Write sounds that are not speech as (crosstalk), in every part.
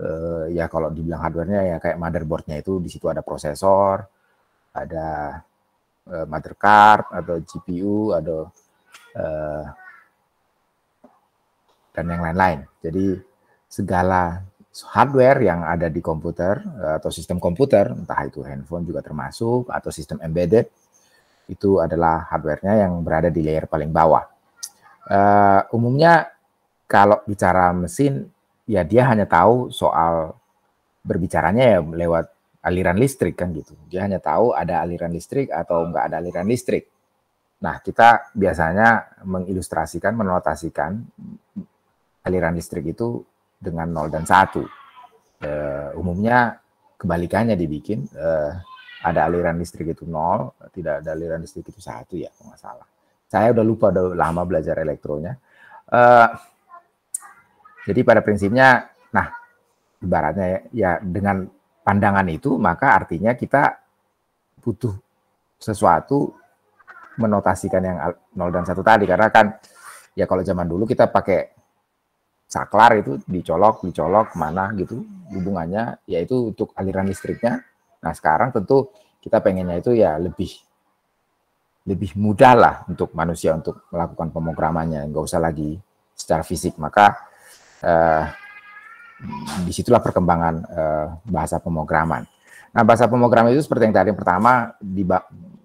uh, ya kalau dibilang hardware-nya ya kayak motherboard-nya itu di situ ada prosesor, ada uh, eh, mother atau GPU, ada uh, dan yang lain-lain. Jadi segala hardware yang ada di komputer atau sistem komputer, entah itu handphone juga termasuk atau sistem embedded itu adalah hardwarenya yang berada di layer paling bawah. Uh, umumnya kalau bicara mesin ya dia hanya tahu soal berbicaranya ya lewat aliran listrik kan gitu. Dia hanya tahu ada aliran listrik atau enggak ada aliran listrik. Nah, kita biasanya mengilustrasikan, menotasikan aliran listrik itu dengan 0 dan 1. Uh, eh, umumnya kebalikannya dibikin, uh, ada aliran listrik itu 0, tidak ada aliran listrik itu satu ya, kalau nggak salah. Saya udah lupa, udah lama belajar elektronya. Uh, jadi pada prinsipnya, nah ibaratnya ya dengan pandangan itu maka artinya kita butuh sesuatu menotasikan yang 0 dan 1 tadi karena kan ya kalau zaman dulu kita pakai saklar itu dicolok dicolok mana gitu hubungannya yaitu untuk aliran listriknya nah sekarang tentu kita pengennya itu ya lebih lebih mudah lah untuk manusia untuk melakukan pemrogramannya nggak usah lagi secara fisik maka uh, disitulah perkembangan uh, bahasa pemrograman. Nah, bahasa pemrograman itu seperti yang tadi yang pertama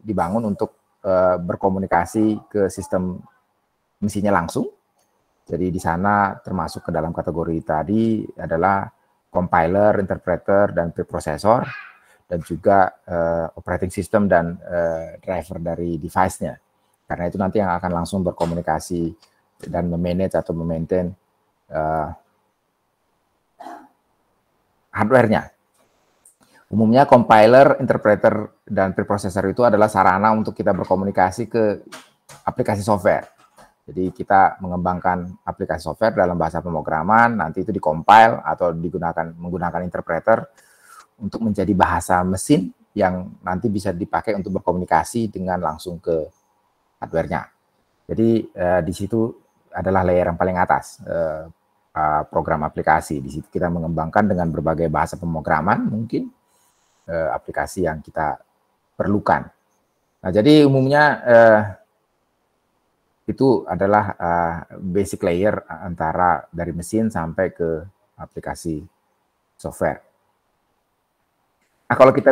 dibangun untuk uh, berkomunikasi ke sistem mesinnya langsung. Jadi di sana termasuk ke dalam kategori tadi adalah compiler, interpreter, dan preprocessor, dan juga uh, operating system dan uh, driver dari device-nya. Karena itu nanti yang akan langsung berkomunikasi dan memanage atau memaintain uh, hardware-nya. Umumnya compiler, interpreter, dan preprocessor itu adalah sarana untuk kita berkomunikasi ke aplikasi software. Jadi kita mengembangkan aplikasi software dalam bahasa pemrograman, nanti itu dikompil atau digunakan menggunakan interpreter untuk menjadi bahasa mesin yang nanti bisa dipakai untuk berkomunikasi dengan langsung ke hardware-nya. Jadi eh, di situ adalah layer yang paling atas eh, Eh, program aplikasi. Di situ kita mengembangkan dengan berbagai bahasa pemrograman mungkin uh, aplikasi yang kita perlukan. Nah, jadi umumnya uh, itu adalah uh, basic layer antara dari mesin sampai ke aplikasi software. Nah, kalau kita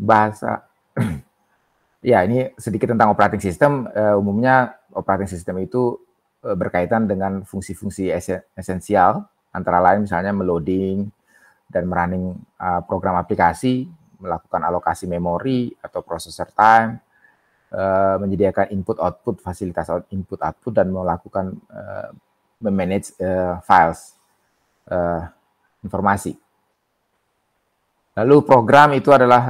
bahasa (clears throat) ya ini sedikit tentang operating system, uh, umumnya operating system itu Eh, berkaitan dengan fungsi-fungsi esensial antara lain misalnya meloading dan merunning eh, program aplikasi, melakukan alokasi memori atau processor time, eh, menyediakan input output fasilitas input output dan melakukan memanage files informasi. Lalu program itu adalah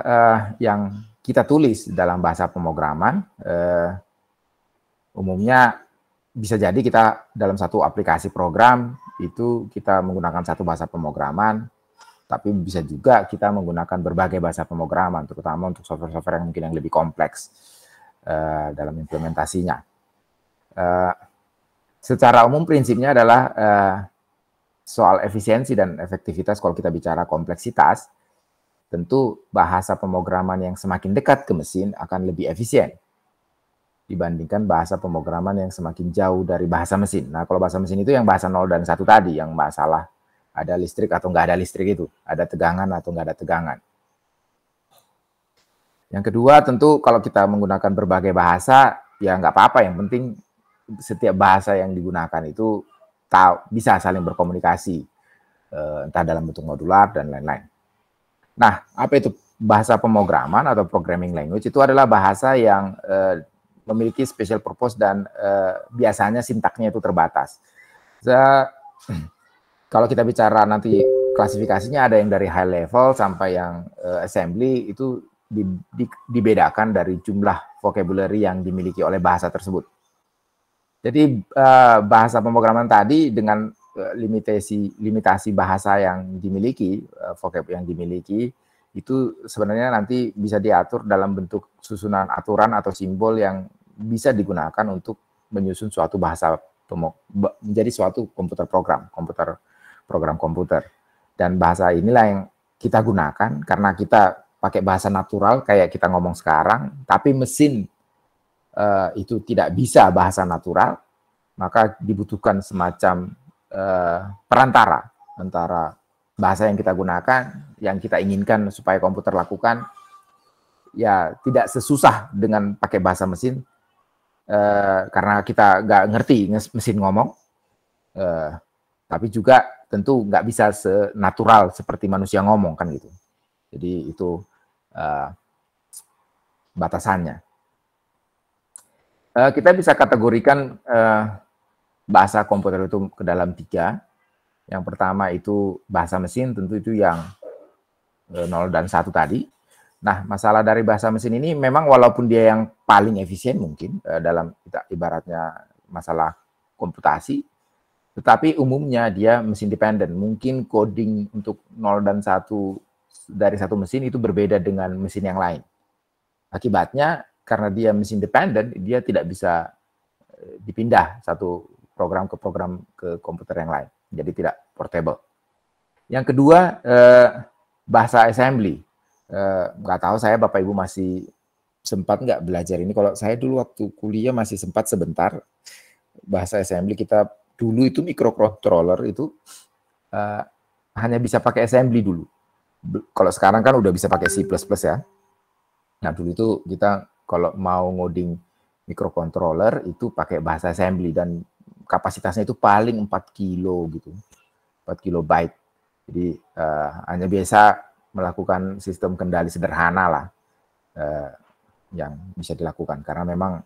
yang kita tulis dalam bahasa pemrograman. umumnya bisa jadi kita dalam satu aplikasi program itu kita menggunakan satu bahasa pemrograman, tapi bisa juga kita menggunakan berbagai bahasa pemrograman, terutama untuk software-software yang mungkin yang lebih kompleks uh, dalam implementasinya. Uh, secara umum prinsipnya adalah uh, soal efisiensi dan efektivitas kalau kita bicara kompleksitas, tentu bahasa pemrograman yang semakin dekat ke mesin akan lebih efisien dibandingkan bahasa pemrograman yang semakin jauh dari bahasa mesin. Nah, kalau bahasa mesin itu yang bahasa nol dan satu tadi, yang masalah ada listrik atau enggak ada listrik itu, ada tegangan atau enggak ada tegangan. Yang kedua tentu kalau kita menggunakan berbagai bahasa, ya enggak apa-apa, yang penting setiap bahasa yang digunakan itu tahu bisa saling berkomunikasi, eh, entah dalam bentuk modular dan lain-lain. Nah, apa itu bahasa pemrograman atau programming language itu adalah bahasa yang eh, memiliki special purpose dan uh, biasanya sintaknya itu terbatas. So, (clears throat) kalau kita bicara nanti klasifikasinya ada yang dari high level sampai yang uh, assembly itu di, di, dibedakan dari jumlah vocabulary yang dimiliki oleh bahasa tersebut. Jadi uh, bahasa pemrograman tadi dengan uh, limitasi limitasi bahasa yang dimiliki uh, vocab yang dimiliki itu sebenarnya nanti bisa diatur dalam bentuk susunan aturan atau simbol yang bisa digunakan untuk menyusun suatu bahasa menjadi suatu komputer program, komputer program komputer. Dan bahasa inilah yang kita gunakan karena kita pakai bahasa natural kayak kita ngomong sekarang, tapi mesin uh, itu tidak bisa bahasa natural, maka dibutuhkan semacam uh, perantara antara bahasa yang kita gunakan, yang kita inginkan supaya komputer lakukan, ya tidak sesusah dengan pakai bahasa mesin, Eh, karena kita nggak ngerti mesin ngomong, uh, tapi juga tentu nggak bisa senatural seperti manusia ngomong kan gitu. Jadi itu uh, batasannya. Uh, kita bisa kategorikan uh, bahasa komputer itu ke dalam tiga. Yang pertama itu bahasa mesin, tentu itu yang nol dan satu tadi. Nah, masalah dari bahasa mesin ini memang walaupun dia yang paling efisien mungkin eh, dalam ibaratnya masalah komputasi, tetapi umumnya dia mesin dependent. Mungkin coding untuk 0 dan 1 dari satu mesin itu berbeda dengan mesin yang lain. Akibatnya karena dia mesin dependent, dia tidak bisa eh, dipindah satu program ke program ke komputer yang lain. Jadi tidak portable. Yang kedua, eh, bahasa assembly Eh, nggak tahu saya bapak ibu masih sempat nggak belajar ini. Kalau saya dulu waktu kuliah masih sempat sebentar bahasa assembly kita dulu itu microcontroller itu uh, hanya bisa pakai assembly dulu. Kalau sekarang kan udah bisa pakai C++ ya. Nah, dulu itu kita kalau mau ngoding microcontroller itu pakai bahasa assembly dan kapasitasnya itu paling 4 kilo gitu. 4 kilobyte. Jadi uh, hanya biasa melakukan sistem kendali sederhana lah eh, yang bisa dilakukan karena memang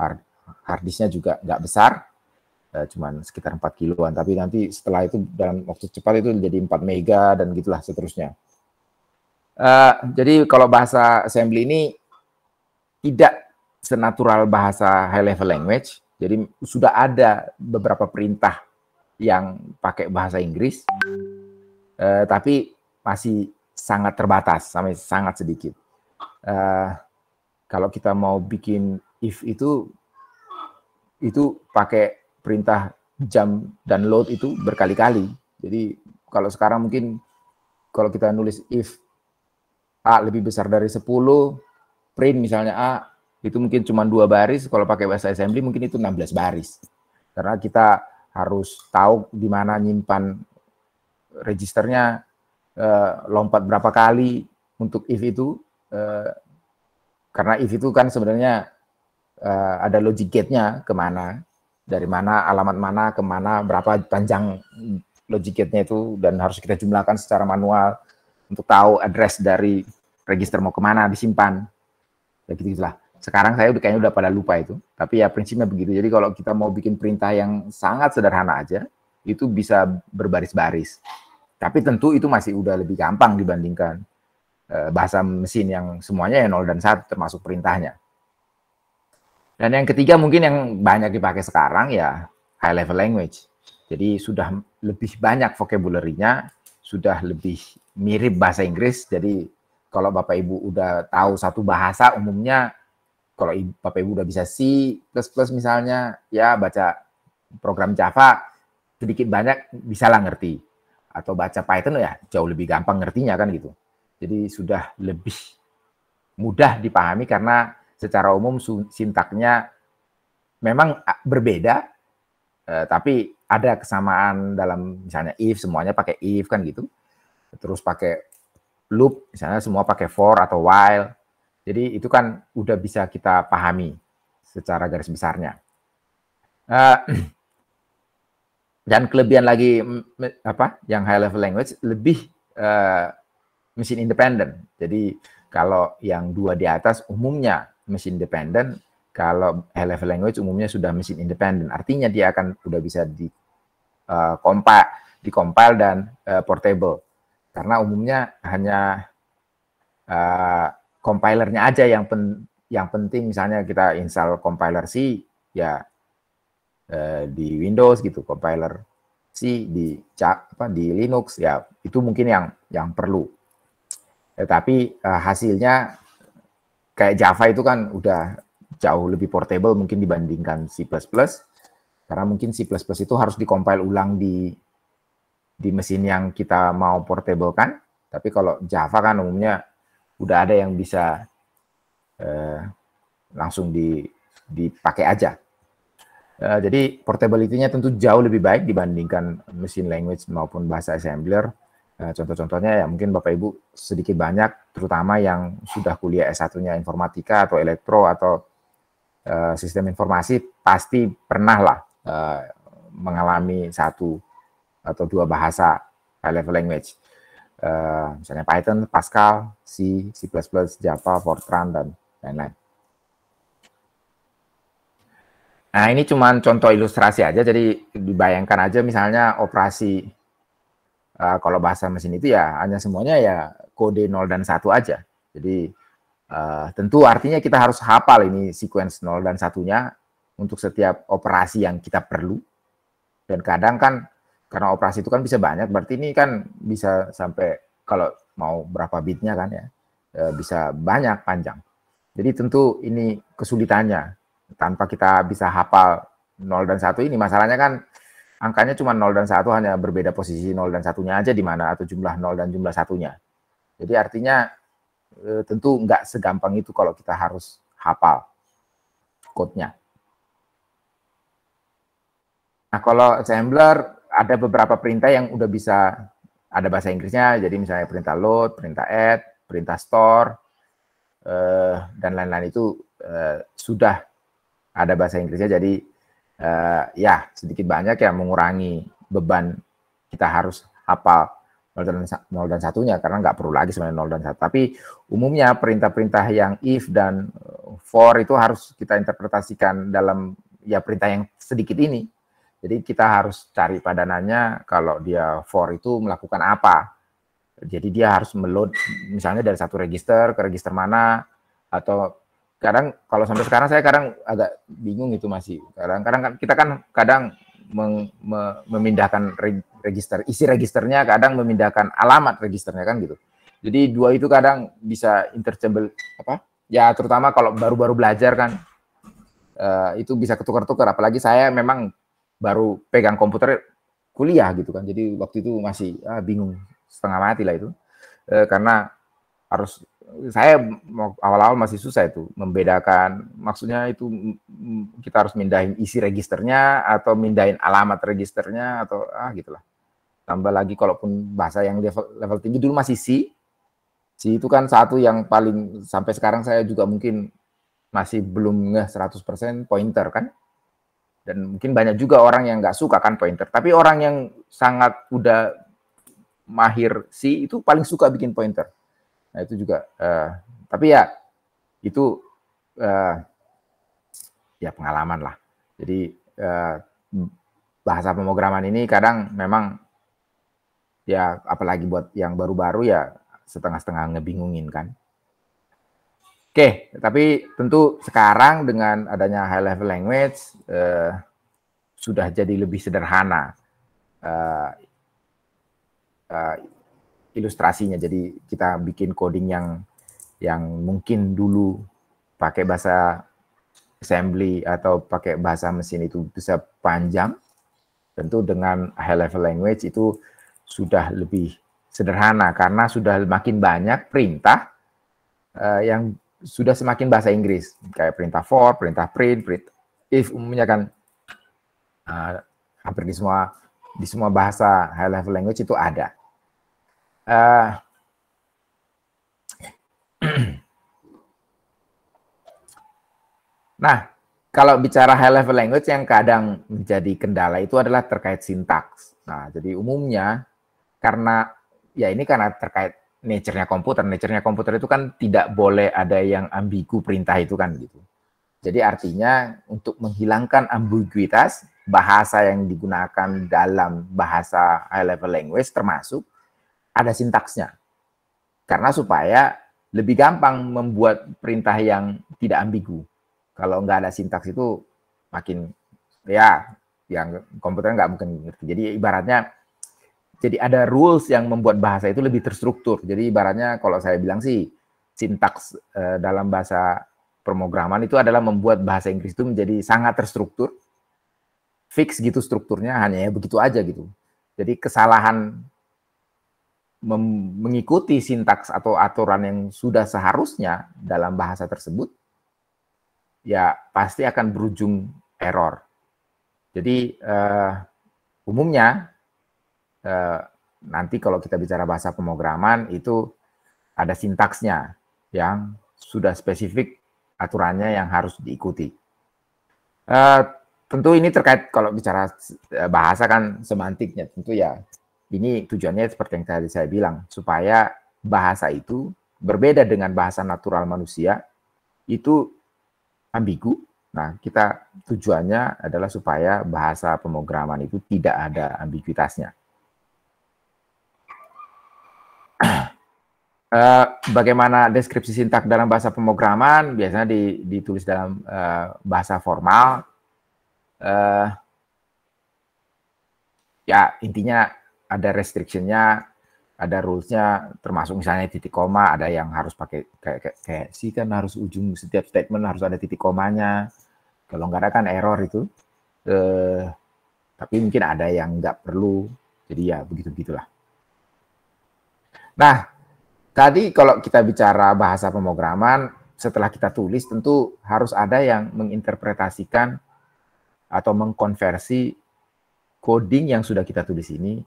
hard, disknya juga nggak besar eh, cuman sekitar 4 kiloan tapi nanti setelah itu dalam waktu cepat itu jadi 4 mega dan gitulah seterusnya eh, jadi kalau bahasa assembly ini tidak senatural bahasa high level language jadi sudah ada beberapa perintah yang pakai bahasa Inggris eh, tapi masih sangat terbatas, sampai sangat sedikit. Uh, kalau kita mau bikin if itu, itu pakai perintah jam dan load itu berkali-kali. Jadi kalau sekarang mungkin kalau kita nulis if A lebih besar dari 10, print misalnya A itu mungkin cuma dua baris, kalau pakai bahasa assembly mungkin itu 16 baris. Karena kita harus tahu di mana nyimpan registernya, Eh, lompat berapa kali untuk if itu uh, karena if itu kan sebenarnya uh, ada logic gate-nya kemana dari mana alamat mana kemana berapa panjang logic gate-nya itu dan harus kita jumlahkan secara manual untuk tahu address dari register mau kemana disimpan ya gitu gitulah sekarang saya udah kayaknya udah pada lupa itu tapi ya prinsipnya begitu jadi kalau kita mau bikin perintah yang sangat sederhana aja itu bisa berbaris-baris tapi tentu itu masih udah lebih gampang dibandingkan eh, bahasa mesin yang semuanya ya 0 dan 1 termasuk perintahnya. Dan yang ketiga mungkin yang banyak dipakai sekarang ya high level language. Jadi sudah lebih banyak vocabulary-nya, sudah lebih mirip bahasa Inggris. Jadi kalau Bapak Ibu udah tahu satu bahasa umumnya kalau Bapak Ibu udah bisa C++ misalnya, ya baca program Java sedikit banyak bisa lah ngerti atau baca Python ya jauh lebih gampang ngertinya kan gitu. Jadi sudah lebih mudah dipahami karena secara umum sintaknya memang berbeda eh, tapi ada kesamaan dalam misalnya if semuanya pakai if kan gitu. Terus pakai loop misalnya semua pakai for atau while. Jadi itu kan udah bisa kita pahami secara garis besarnya. Uh, (clears throat) dan kelebihan lagi apa yang high level language lebih uh, mesin independen. Jadi kalau yang dua di atas umumnya mesin independen, kalau high level language umumnya sudah mesin independen. Artinya dia akan sudah bisa di uh, kompa, dikompil dan uh, portable. Karena umumnya hanya uh, compilernya aja yang pen, yang penting misalnya kita install compiler C ya Eh, di Windows gitu, compiler C di apa di Linux ya itu mungkin yang yang perlu. Tetapi uh, hasilnya kayak Java itu kan udah jauh lebih portable mungkin dibandingkan C++. Karena mungkin C++ itu harus dikompil ulang di di mesin yang kita mau portable kan. Tapi kalau Java kan umumnya udah ada yang bisa uh, langsung di dipakai aja Eh, jadi portability-nya tentu jauh lebih baik dibandingkan mesin language maupun bahasa assembler. Eh, contoh-contohnya ya mungkin Bapak Ibu sedikit banyak, terutama yang sudah kuliah S1-nya informatika atau elektro atau uh, sistem informasi pasti pernah lah uh, mengalami satu atau dua bahasa high level language. Uh, misalnya Python, Pascal, C, C++, Java, Fortran, dan lain-lain. Nah, ini cuma contoh ilustrasi aja, jadi dibayangkan aja misalnya operasi uh, kalau bahasa mesin itu ya hanya semuanya ya kode 0 dan 1 aja. Jadi uh, tentu artinya kita harus hafal ini sequence 0 dan satunya untuk setiap operasi yang kita perlu. Dan kadang kan karena operasi itu kan bisa banyak, berarti ini kan bisa sampai kalau mau berapa bitnya kan ya, eh, bisa banyak panjang. Jadi tentu ini kesulitannya tanpa kita bisa hafal 0 dan 1 ini. Masalahnya kan angkanya cuma 0 dan 1 hanya berbeda posisi 0 dan satunya aja di mana atau jumlah 0 dan jumlah satunya. Jadi artinya eh, tentu nggak segampang itu kalau kita harus hafal code Nah kalau assembler ada beberapa perintah yang udah bisa ada bahasa Inggrisnya, jadi misalnya perintah load, perintah add, perintah store, eh, dan lain-lain itu eh, sudah ada bahasa Inggrisnya jadi uh, ya sedikit banyak yang mengurangi beban kita harus hafal 0 dan, 0 dan satunya karena nggak perlu lagi sebenarnya 0 dan 1. Tapi umumnya perintah-perintah yang if dan for itu harus kita interpretasikan dalam ya perintah yang sedikit ini. Jadi kita harus cari padanannya kalau dia for itu melakukan apa. Jadi dia harus meload misalnya dari satu register ke register mana atau sekarang kalau sampai sekarang saya kadang agak bingung itu masih kadang kadang kan kita kan kadang meng, me, memindahkan register isi registernya kadang memindahkan alamat registernya kan gitu jadi dua itu kadang bisa interchangeable apa ya terutama kalau baru-baru belajar kan uh, itu bisa ketukar-tukar apalagi saya memang baru pegang komputer kuliah gitu kan jadi waktu itu masih ah, bingung setengah mati lah itu uh, karena harus saya awal-awal masih susah itu membedakan maksudnya itu kita harus mindahin isi registernya atau mindahin alamat registernya atau ah gitulah tambah lagi kalaupun bahasa yang level level tinggi dulu masih si si itu kan satu yang paling sampai sekarang saya juga mungkin masih belum ngeh 100% pointer kan dan mungkin banyak juga orang yang nggak suka kan pointer tapi orang yang sangat udah mahir si itu paling suka bikin pointer Nah itu juga, uh, tapi ya itu uh, ya pengalaman lah. Jadi uh, bahasa pemrograman ini kadang memang ya apalagi buat yang baru-baru ya setengah-setengah ngebingungin kan. Oke, tapi tentu sekarang dengan adanya high level language uh, sudah jadi lebih sederhana. Uh, ilustrasinya. Jadi kita bikin coding yang yang mungkin dulu pakai bahasa assembly atau pakai bahasa mesin itu bisa panjang. Tentu dengan high level language itu sudah lebih sederhana karena sudah makin banyak perintah uh, yang sudah semakin bahasa Inggris kayak perintah for, perintah print, print if umumnya kan uh, hampir di semua di semua bahasa high level language itu ada. Ah. (clears throat) nah, kalau bicara high level language yang kadang menjadi kendala itu adalah terkait sintaks. Nah, jadi umumnya karena ya ini karena terkait nature-nya komputer. Nature-nya komputer itu kan tidak boleh ada yang ambigu perintah itu kan gitu. Jadi artinya untuk menghilangkan ambiguitas bahasa yang digunakan dalam bahasa high level language termasuk ada sintaksnya. Karena supaya lebih gampang membuat perintah yang tidak ambigu. Kalau nggak ada sintaks itu makin ya yang komputer nggak mungkin ngerti. Jadi ibaratnya jadi ada rules yang membuat bahasa itu lebih terstruktur. Jadi ibaratnya kalau saya bilang sih sintaks eh, dalam bahasa pemrograman itu adalah membuat bahasa Inggris itu menjadi sangat terstruktur. Fix gitu strukturnya hanya ya begitu aja gitu. Jadi kesalahan mengikuti sintaks atau aturan yang sudah seharusnya dalam bahasa tersebut, ya pasti akan berujung error. Jadi uh, umumnya uh, nanti kalau kita bicara bahasa pemrograman itu ada sintaksnya yang sudah spesifik aturannya yang harus diikuti. Uh, tentu ini terkait kalau bicara bahasa kan semantiknya tentu ya ini tujuannya seperti yang tadi saya bilang, supaya bahasa itu berbeda dengan bahasa natural manusia, itu ambigu. Nah, kita tujuannya adalah supaya bahasa pemrograman itu tidak ada ambiguitasnya. (clears throat) Eh, bagaimana deskripsi sintak dalam bahasa pemrograman biasanya ditulis dalam eh, bahasa formal. Eh, ya intinya ada restrictionnya, ada rules-nya, termasuk misalnya titik koma, ada yang harus pakai kayak, kayak, kayak si kan harus ujung setiap statement harus ada titik komanya. Kalau nggak ada kan error itu. Eh, tapi mungkin ada yang nggak perlu. Jadi ya begitu begitulah. Nah, tadi kalau kita bicara bahasa pemrograman, setelah kita tulis tentu harus ada yang menginterpretasikan atau mengkonversi coding yang sudah kita tulis ini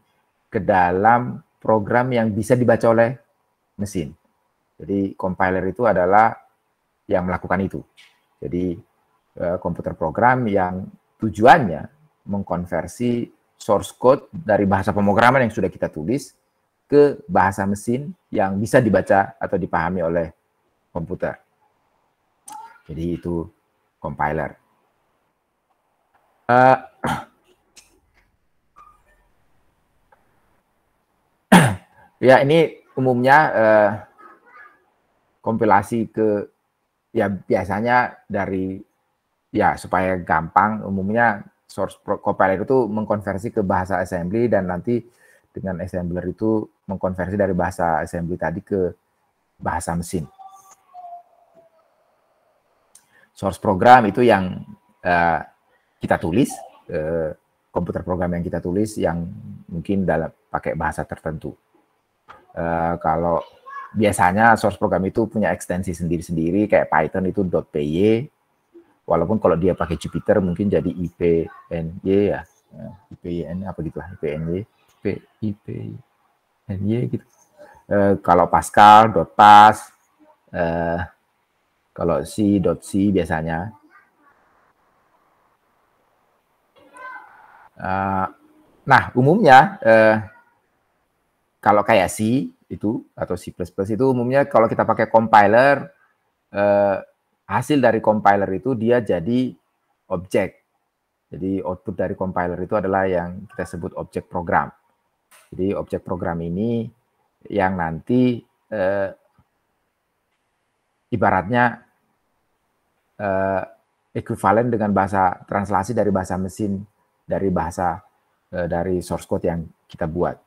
ke dalam program yang bisa dibaca oleh mesin. Jadi compiler itu adalah yang melakukan itu. Jadi eh, komputer program yang tujuannya mengkonversi source code dari bahasa pemrograman yang sudah kita tulis ke bahasa mesin yang bisa dibaca atau dipahami oleh komputer. Jadi itu compiler. Uh, (clears throat) Ya, ini umumnya eh, kompilasi ke ya biasanya dari ya supaya gampang umumnya source compiler itu mengkonversi ke bahasa assembly dan nanti dengan assembler itu mengkonversi dari bahasa assembly tadi ke bahasa mesin. Source program itu yang uh, kita tulis, uh, komputer program yang kita tulis yang mungkin dalam pakai bahasa tertentu. Uh, kalau biasanya source program itu punya ekstensi sendiri-sendiri kayak Python itu .py walaupun kalau dia pakai Jupiter mungkin jadi IPNY ya. Eh, IPN apa gitulah IPNY IP IPNY gitu. Uh, kalau Pascal .pas uh, kalau C .c biasanya uh, nah umumnya uh, kalau kayak C itu atau C++ itu umumnya kalau kita pakai compiler eh, hasil dari compiler itu dia jadi objek. Jadi output dari compiler itu adalah yang kita sebut objek program. Jadi objek program ini yang nanti eh, ibaratnya eh, ekuivalen dengan bahasa translasi dari bahasa mesin dari bahasa eh, dari source code yang kita buat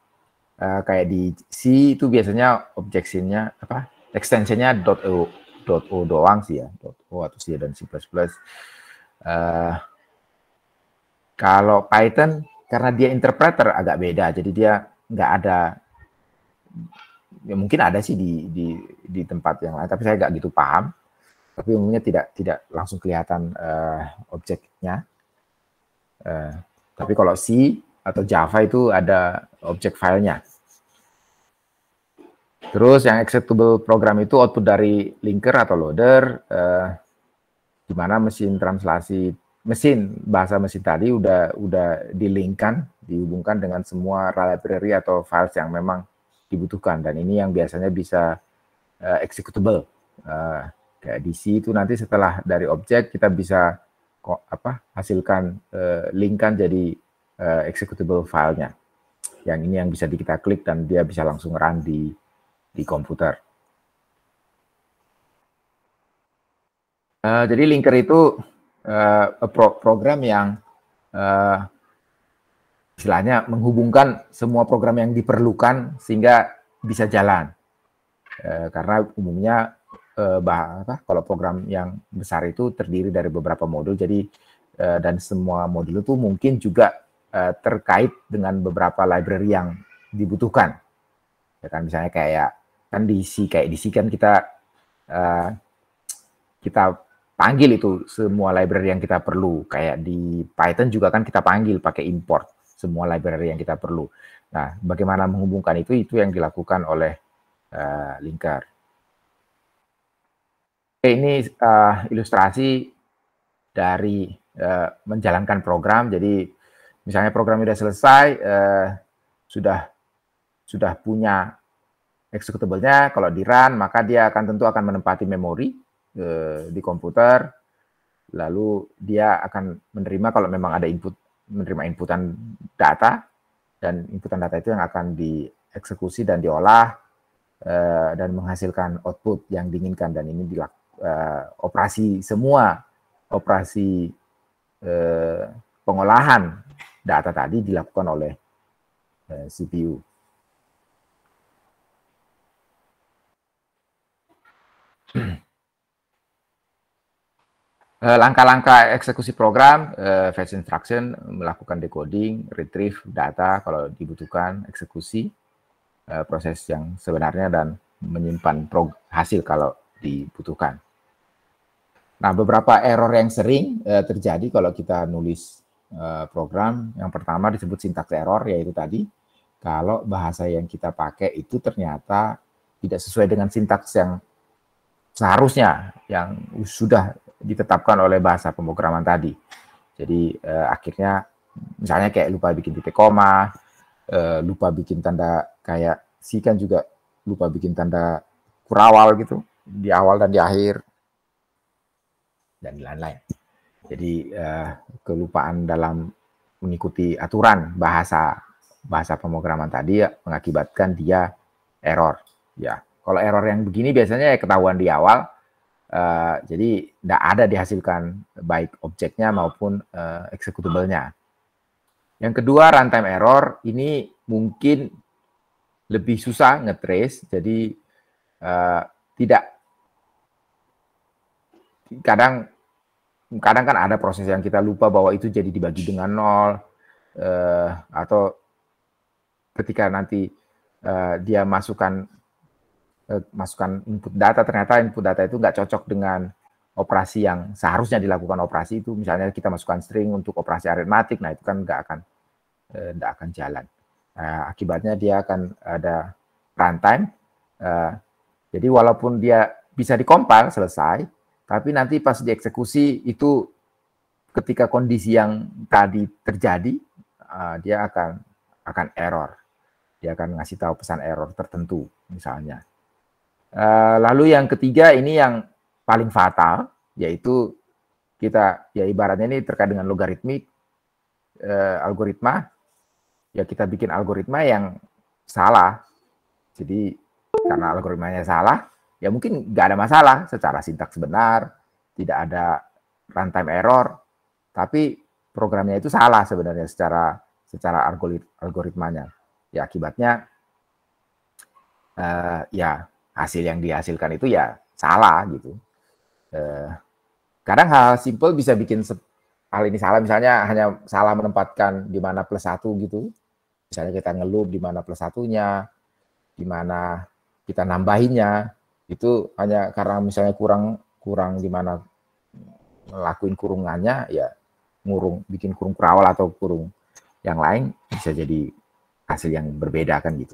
uh, kayak di C itu biasanya objectionnya apa extensionnya .o .o doang sih ya .o atau C dan C++. Uh, kalau Python karena dia interpreter agak beda, jadi dia nggak ada ya mungkin ada sih di di di tempat yang lain, tapi saya nggak gitu paham. Tapi umumnya tidak tidak langsung kelihatan uh, objeknya. Uh, tapi kalau C atau Java itu ada objek filenya. Terus yang executable program itu output dari linker atau loader, eh, di mana mesin translasi mesin bahasa mesin tadi udah udah dilingkan, dihubungkan dengan semua library atau files yang memang dibutuhkan dan ini yang biasanya bisa eh, executable. Eh, kayak DC itu nanti setelah dari objek kita bisa kok apa hasilkan eh, linkan jadi uh, executable filenya. Yang ini yang bisa kita klik dan dia bisa langsung run di di komputer. Uh, jadi linker itu uh, pro program yang uh, istilahnya menghubungkan semua program yang diperlukan sehingga bisa jalan. Uh, karena umumnya uh, bah, apa, kalau program yang besar itu terdiri dari beberapa modul, jadi uh, dan semua modul itu mungkin juga uh, terkait dengan beberapa library yang dibutuhkan. Ya kan misalnya kayak kan di C kayak di C kan kita uh, kita panggil itu semua library yang kita perlu. Kayak di Python juga kan kita panggil pakai import semua library yang kita perlu. Nah, bagaimana menghubungkan itu itu yang dilakukan oleh uh, eh, Linker. Oke, ini uh, ilustrasi dari uh, menjalankan program. Jadi misalnya program sudah selesai, eh, sudah sudah punya executable-nya, kalau di run maka dia akan tentu akan menempati memori eh, di komputer, lalu dia akan menerima kalau memang ada input menerima inputan data dan inputan data itu yang akan dieksekusi dan diolah eh, dan menghasilkan output yang diinginkan dan ini dilak, eh, operasi semua operasi eh, pengolahan data tadi dilakukan oleh eh, CPU. Eh, langkah-langkah eksekusi program, fetch instruction, melakukan decoding, retrieve data kalau dibutuhkan, eksekusi, eh, proses yang sebenarnya dan menyimpan hasil kalau dibutuhkan. Nah, beberapa error yang sering terjadi kalau kita nulis Eh, program. Yang pertama disebut sintaks error, yaitu tadi kalau bahasa yang kita pakai itu ternyata tidak sesuai dengan sintaks yang seharusnya yang sudah ditetapkan oleh bahasa pemrograman tadi. Jadi eh, akhirnya misalnya kayak lupa bikin titik koma, eh, lupa bikin tanda kayak si kan juga lupa bikin tanda kurawal gitu di awal dan di akhir dan lain-lain. Jadi uh, kelupaan dalam mengikuti aturan bahasa bahasa pemrograman tadi ya, mengakibatkan dia error. Ya, kalau error yang begini biasanya ya ketahuan di awal. Uh, jadi tidak ada dihasilkan baik objeknya maupun uh, eh, nya Yang kedua runtime error ini mungkin lebih susah ngetrace, jadi uh, tidak kadang kadang kan ada proses yang kita lupa bahwa itu jadi dibagi dengan nol uh, atau ketika nanti uh, dia masukkan uh, masukkan input data ternyata input data itu nggak cocok dengan operasi yang seharusnya dilakukan operasi itu misalnya kita masukkan string untuk operasi aritmatik nah itu kan nggak akan nggak akan jalan uh, akibatnya dia akan ada runtime jadi walaupun dia bisa dikompil selesai tapi nanti pas dieksekusi itu ketika kondisi yang tadi terjadi uh, dia akan akan error. Dia akan ngasih tahu pesan error tertentu misalnya. Uh, lalu yang ketiga ini yang paling fatal yaitu kita ya ibaratnya ini terkait dengan logaritmik uh, algoritma ya kita bikin algoritma yang salah jadi karena algoritmanya salah ya mungkin nggak ada masalah secara sintaks benar, tidak ada runtime error, tapi programnya itu salah sebenarnya secara secara algoritmanya. Ya akibatnya uh, ya hasil yang dihasilkan itu ya salah gitu. Uh, kadang hal, -hal simple bisa bikin hal ini salah misalnya hanya salah menempatkan di mana plus satu gitu misalnya kita ngelup di mana plus satunya di mana kita nambahinnya itu hanya karena misalnya kurang kurang gimana ngelakuin kurungannya ya ngurung bikin kurung perawal atau kurung yang lain bisa jadi hasil yang berbeda kan gitu.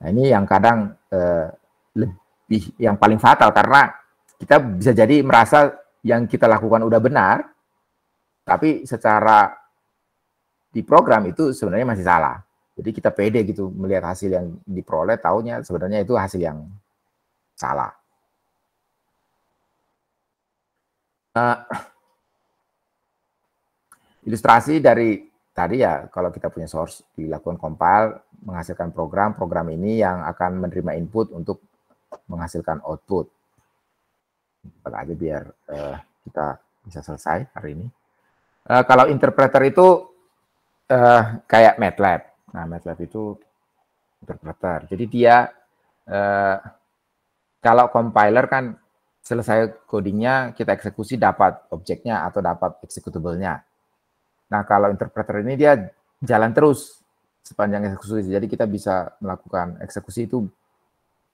Nah ini yang kadang eh, lebih yang paling fatal karena kita bisa jadi merasa yang kita lakukan udah benar, tapi secara di program itu sebenarnya masih salah. Jadi kita pede gitu melihat hasil yang diperoleh, tahunya sebenarnya itu hasil yang salah. Nah, ilustrasi dari tadi ya kalau kita punya source dilakukan compile menghasilkan program program ini yang akan menerima input untuk menghasilkan output Cepat aja biar uh, kita bisa selesai hari ini uh, kalau interpreter itu uh, kayak MATLAB nah MATLAB itu interpreter jadi dia uh, kalau compiler kan selesai codingnya kita eksekusi dapat objeknya atau dapat executable-nya. Nah kalau interpreter ini dia jalan terus sepanjang eksekusi. Jadi kita bisa melakukan eksekusi itu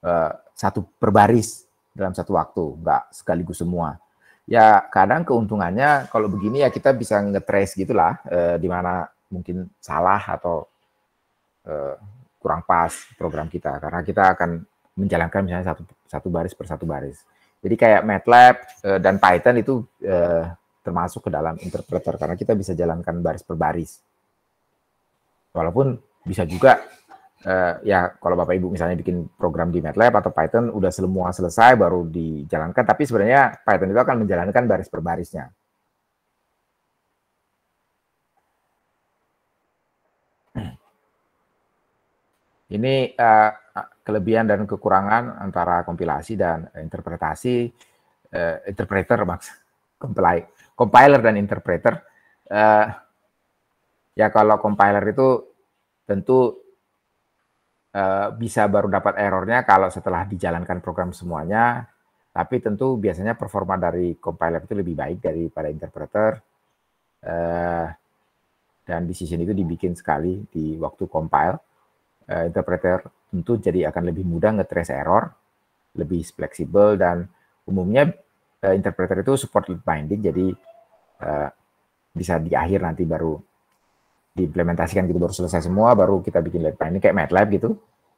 uh, satu per baris dalam satu waktu, nggak sekaligus semua. Ya kadang keuntungannya kalau begini ya kita bisa ngetrace gitulah uh, di mana mungkin salah atau uh, kurang pas program kita karena kita akan menjalankan misalnya satu satu baris per satu baris. Jadi kayak MATLAB uh, dan Python itu uh, termasuk ke dalam interpreter karena kita bisa jalankan baris per baris. Walaupun bisa juga uh, ya kalau Bapak Ibu misalnya bikin program di MATLAB atau Python udah semua selesai baru dijalankan tapi sebenarnya Python itu akan menjalankan baris per barisnya. Ini uh, kelebihan dan kekurangan antara kompilasi dan eh, interpretasi uh, interpreter maks compiler compiler dan interpreter uh, ya kalau compiler itu tentu uh, bisa baru dapat errornya kalau setelah dijalankan program semuanya tapi tentu biasanya performa dari compiler itu lebih baik daripada interpreter uh, dan decision itu dibikin sekali di waktu compile uh, interpreter tentu jadi akan lebih mudah nge-trace error, lebih fleksibel dan umumnya uh, interpreter itu support lead binding jadi uh, bisa di akhir nanti baru diimplementasikan gitu baru selesai semua baru kita bikin lead binding kayak MATLAB gitu.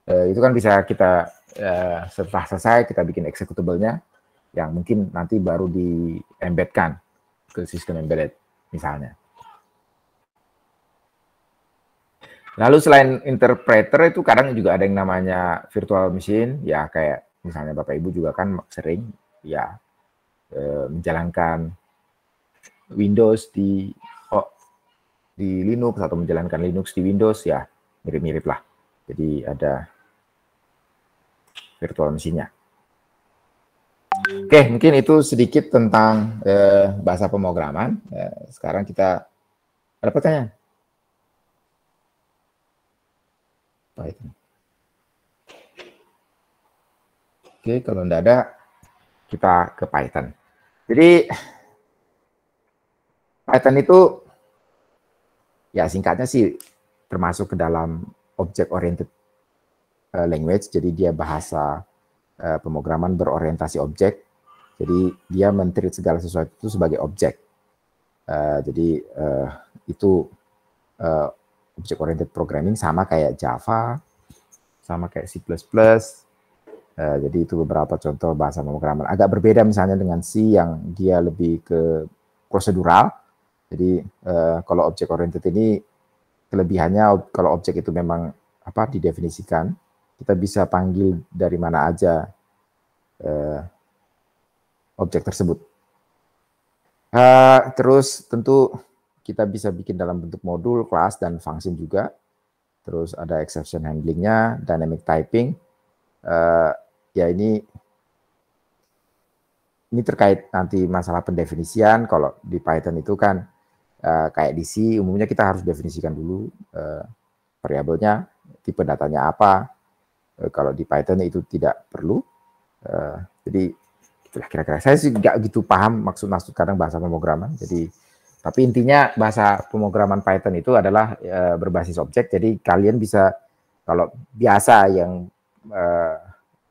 Uh, itu kan bisa kita uh, setelah selesai kita bikin executable-nya yang mungkin nanti baru di embedkan ke sistem embedded misalnya. Lalu selain interpreter itu kadang juga ada yang namanya virtual machine, ya kayak misalnya Bapak Ibu juga kan sering ya eh, menjalankan Windows di oh, di Linux atau menjalankan Linux di Windows ya mirip-mirip lah. Jadi ada virtual mesinnya. Oke, mungkin itu sedikit tentang eh, bahasa pemrograman. Eh, sekarang kita ada pertanyaan? Python. Nah, Oke, kalau tidak ada, kita ke Python. Jadi, Python itu, ya singkatnya sih, termasuk ke dalam object-oriented eh, language, jadi dia bahasa eh, pemrograman berorientasi objek, jadi dia menteri segala sesuatu itu sebagai objek. Eh, jadi itu object oriented programming sama kayak Java, sama kayak C++. Uh, jadi itu beberapa contoh bahasa pemrograman. Agak berbeda misalnya dengan C yang dia lebih ke prosedural. Jadi uh, kalau object oriented ini kelebihannya kalau objek itu memang apa didefinisikan, kita bisa panggil dari mana aja uh, eh, objek tersebut. Uh, terus tentu kita bisa bikin dalam bentuk modul, kelas, dan function juga. Terus ada exception handlingnya, dynamic typing. Uh, ya ini ini terkait nanti masalah pendefinisian. Kalau di Python itu kan uh, kayak di C, umumnya kita harus definisikan dulu uh, variabelnya, tipe datanya apa. Uh, kalau di Python itu tidak perlu. Uh, jadi kira-kira. Saya sih nggak gitu paham maksud-maksud kadang bahasa pemrograman. Jadi tapi intinya bahasa pemrograman Python itu adalah uh, berbasis objek. Jadi kalian bisa kalau biasa yang uh,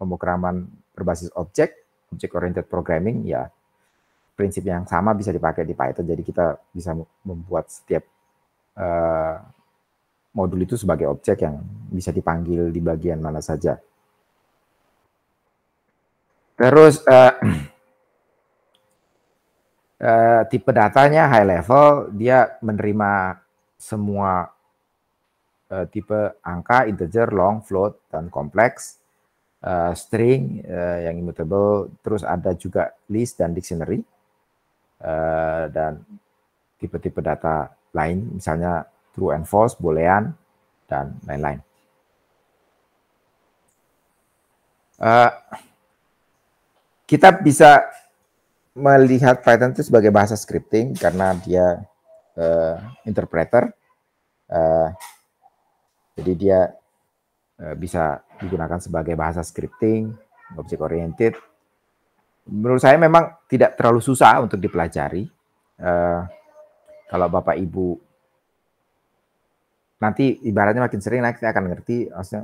pemrograman berbasis objek, object oriented programming ya prinsip yang sama bisa dipakai di Python. Jadi kita bisa membuat setiap uh, modul itu sebagai objek yang bisa dipanggil di bagian mana saja. Terus uh, (clears throat) Eh, tipe datanya high level, dia menerima semua uh, tipe angka, integer, long, float, dan kompleks, uh, string uh, yang immutable, terus ada juga list dan dictionary, uh, dan tipe-tipe data lain, misalnya true and false, boolean, dan lain-lain. Uh, kita bisa melihat Python itu sebagai bahasa scripting karena dia uh, interpreter. Uh, jadi dia uh, bisa digunakan sebagai bahasa scripting, object oriented. Menurut saya memang tidak terlalu susah untuk dipelajari. Uh, kalau Bapak Ibu nanti ibaratnya makin sering nanti akan ngerti maksudnya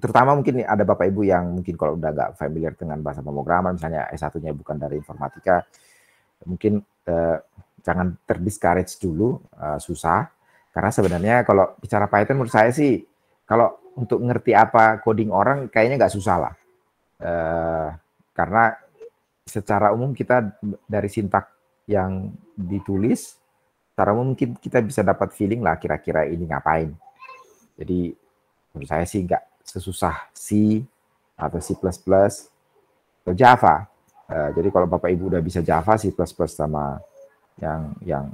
terutama mungkin ada bapak ibu yang mungkin kalau udah nggak familiar dengan bahasa pemrograman misalnya S1-nya bukan dari informatika mungkin eh, jangan terdiscourage dulu eh, susah karena sebenarnya kalau bicara Python menurut saya sih kalau untuk ngerti apa coding orang kayaknya nggak susah lah eh, karena secara umum kita dari sintak yang ditulis cara mungkin kita bisa dapat feeling lah kira-kira ini ngapain. Jadi menurut saya sih nggak sesusah C atau C++ atau Java. Uh, jadi kalau Bapak Ibu udah bisa Java, C++ sama yang yang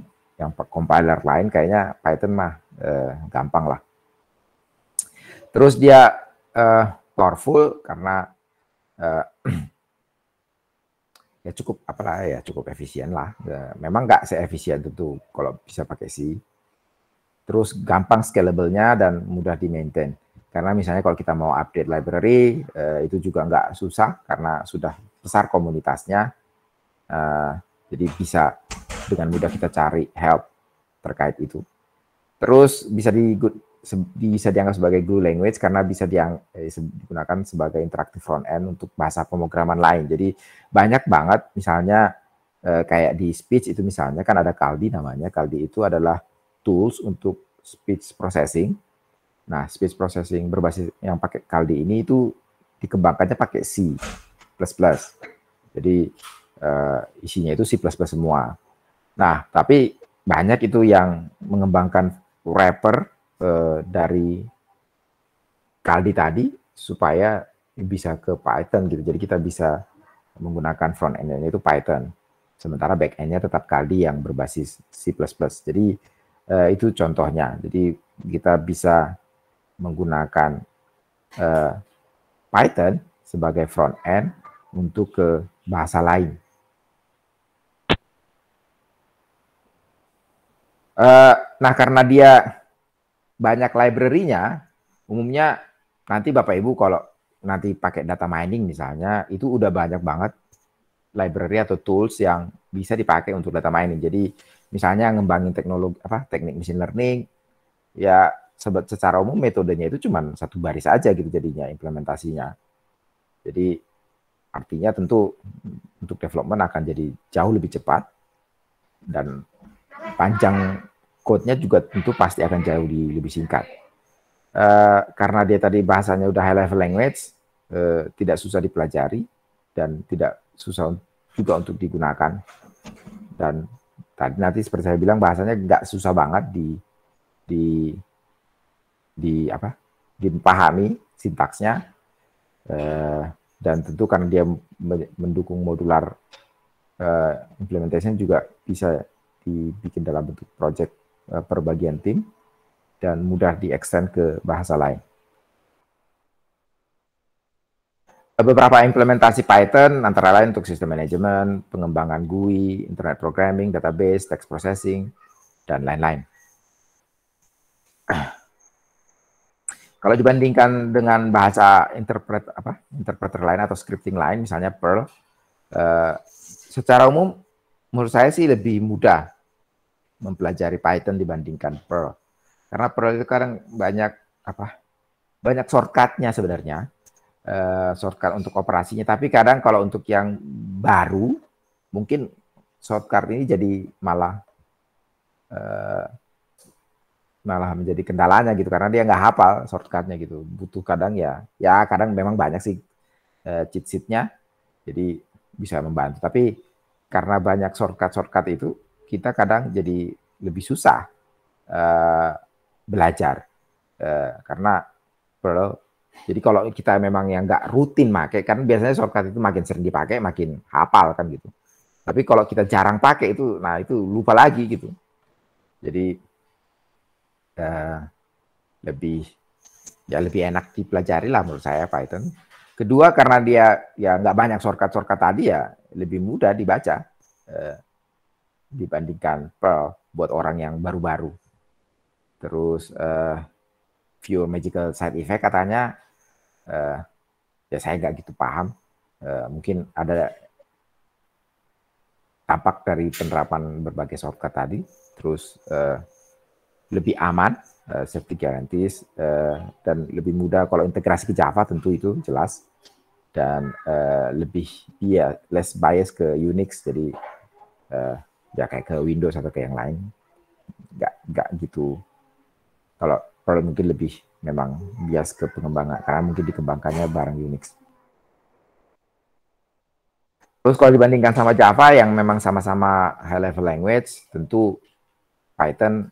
yang compiler lain kayaknya Python mah uh, gampang lah. Terus dia uh, powerful karena uh, (clears throat) ya cukup apalah ya cukup efisien lah. Ya, memang nggak seefisien tentu kalau bisa pakai si Terus gampang scalable-nya dan mudah di maintain. Karena misalnya kalau kita mau update library eh, itu juga nggak susah karena sudah besar komunitasnya. Eh, jadi bisa dengan mudah kita cari help terkait itu. Terus bisa di good bisa dianggap sebagai glue language karena bisa diang eh, digunakan sebagai interaktif front end untuk bahasa pemrograman lain. Jadi banyak banget misalnya eh, kayak di speech itu misalnya kan ada Kaldi namanya. Kaldi itu adalah tools untuk speech processing. Nah, speech processing berbasis yang pakai Kaldi ini itu dikembangkannya pakai C++. Jadi eh, isinya itu C++ semua. Nah, tapi banyak itu yang mengembangkan wrapper Eh, dari Kaldi tadi supaya bisa ke Python gitu. Jadi kita bisa menggunakan front end itu Python. Sementara back end tetap Kaldi yang berbasis C++. Jadi eh, itu contohnya. Jadi kita bisa menggunakan eh, Python sebagai front end untuk ke bahasa lain. Uh, nah karena dia banyak library-nya, umumnya nanti Bapak Ibu kalau nanti pakai data mining misalnya, itu udah banyak banget library atau tools yang bisa dipakai untuk data mining. Jadi misalnya ngembangin teknologi apa teknik machine learning ya secara umum metodenya itu cuma satu baris aja gitu jadinya implementasinya. Jadi artinya tentu untuk development akan jadi jauh lebih cepat dan panjang code-nya juga tentu pasti akan jauh di, lebih singkat. Uh, karena dia tadi bahasanya udah high level language, uh, tidak susah dipelajari dan tidak susah juga untuk digunakan. Dan tadi nanti seperti saya bilang bahasanya nggak susah banget di di di apa dipahami sintaksnya uh, dan tentu karena dia mendukung modular uh, implementation juga bisa dibikin dalam bentuk project Eh, perbagian tim dan mudah diekstend ke bahasa lain. Eh, beberapa implementasi Python antara lain untuk sistem manajemen, pengembangan GUI, internet programming, database, text processing, dan lain-lain. (clears throat) Kalau dibandingkan dengan bahasa interpret apa interpreter lain atau scripting lain, misalnya Perl, eh, secara umum menurut saya sih lebih mudah mempelajari Python dibandingkan Perl. Karena Perl itu kadang banyak apa? Banyak shortcutnya sebenarnya. Uh, shortcut untuk operasinya. Tapi kadang kalau untuk yang baru, mungkin shortcut ini jadi malah uh, malah menjadi kendalanya gitu karena dia nggak hafal shortcutnya gitu butuh kadang ya ya kadang memang banyak sih uh, cheat sheetnya jadi bisa membantu tapi karena banyak shortcut shortcut itu kita kadang jadi lebih susah uh, belajar uh, karena bro, jadi kalau kita memang yang nggak rutin pakai kan biasanya shortcut itu makin sering dipakai makin hafal kan gitu tapi kalau kita jarang pakai itu nah itu lupa lagi gitu jadi uh, lebih ya lebih enak dipelajari lah menurut saya Python kedua karena dia ya nggak banyak shortcut shortcut tadi ya lebih mudah dibaca uh, dibandingkan Pearl buat orang yang baru-baru. Terus uh, eh, view magical side effect katanya uh, ya saya nggak gitu paham. Uh, mungkin ada tampak dari penerapan berbagai shortcut tadi. Terus uh, lebih aman, uh, safety guarantees, uh, dan lebih mudah kalau integrasi ke Java tentu itu jelas. Dan uh, lebih, iya, less bias ke Unix, jadi uh, Ya kayak ke Windows atau ke yang lain nggak nggak gitu kalau kalau mungkin lebih memang bias ke pengembangan karena mungkin dikembangkannya barang Unix terus kalau dibandingkan sama Java yang memang sama-sama high level language tentu Python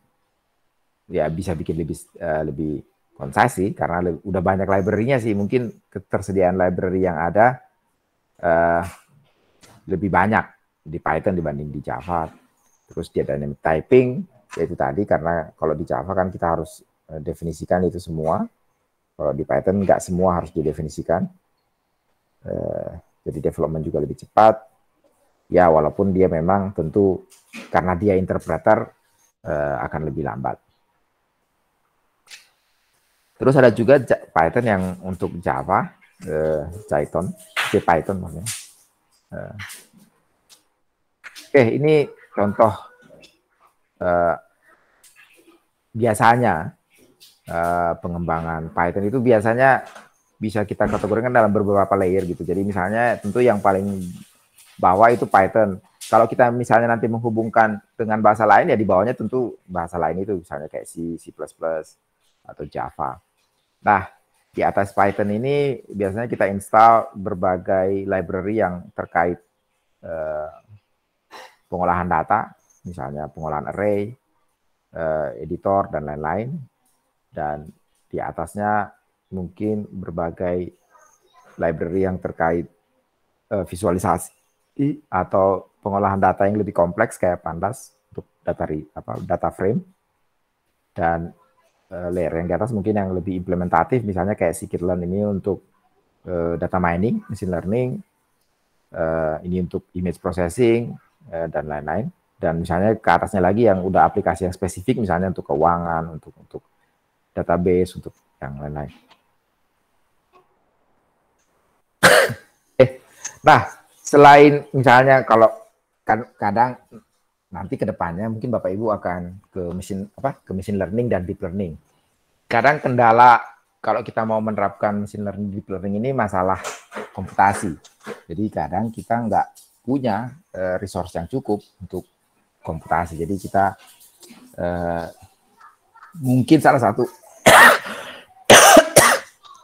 ya bisa bikin lebih uh, lebih konsesi karena lebih, udah banyak library-nya sih mungkin ketersediaan library yang ada uh, lebih banyak di Python dibanding di Java. Terus dia dynamic typing, yaitu tadi karena kalau di Java kan kita harus eh, definisikan itu semua. Kalau di Python nggak semua harus didefinisikan. Eh, jadi development juga lebih cepat. Ya walaupun dia memang tentu karena dia interpreter eh, akan lebih lambat. Terus ada juga Python yang untuk Java, Python, C Python maksudnya. Oke, eh, ini contoh uh, biasanya uh, pengembangan Python itu biasanya bisa kita kategorikan dalam beberapa layer gitu. Jadi misalnya tentu yang paling bawah itu Python. Kalau kita misalnya nanti menghubungkan dengan bahasa lain ya di bawahnya tentu bahasa lain itu misalnya kayak C, C++ atau Java. Nah, di atas Python ini biasanya kita install berbagai library yang terkait uh, pengolahan data, misalnya pengolahan array, eh, editor, dan lain-lain. Dan di atasnya mungkin berbagai library yang terkait eh, visualisasi atau pengolahan data yang lebih kompleks kayak pandas untuk data apa data frame dan eh, layer yang di atas mungkin yang lebih implementatif misalnya kayak scikit-learn ini untuk data mining, machine learning, ini untuk image processing, Eh, dan lain-lain. Dan misalnya ke atasnya lagi yang udah aplikasi yang spesifik misalnya untuk keuangan, untuk untuk database, untuk yang lain-lain. (coughs) eh, nah selain misalnya kalau kan kadang nanti kedepannya mungkin bapak ibu akan ke mesin apa ke mesin learning dan deep learning. Kadang kendala kalau kita mau menerapkan mesin learning deep learning ini masalah komputasi. Jadi kadang kita nggak punya uh, resource yang cukup untuk komputasi. Jadi kita uh, mungkin salah satu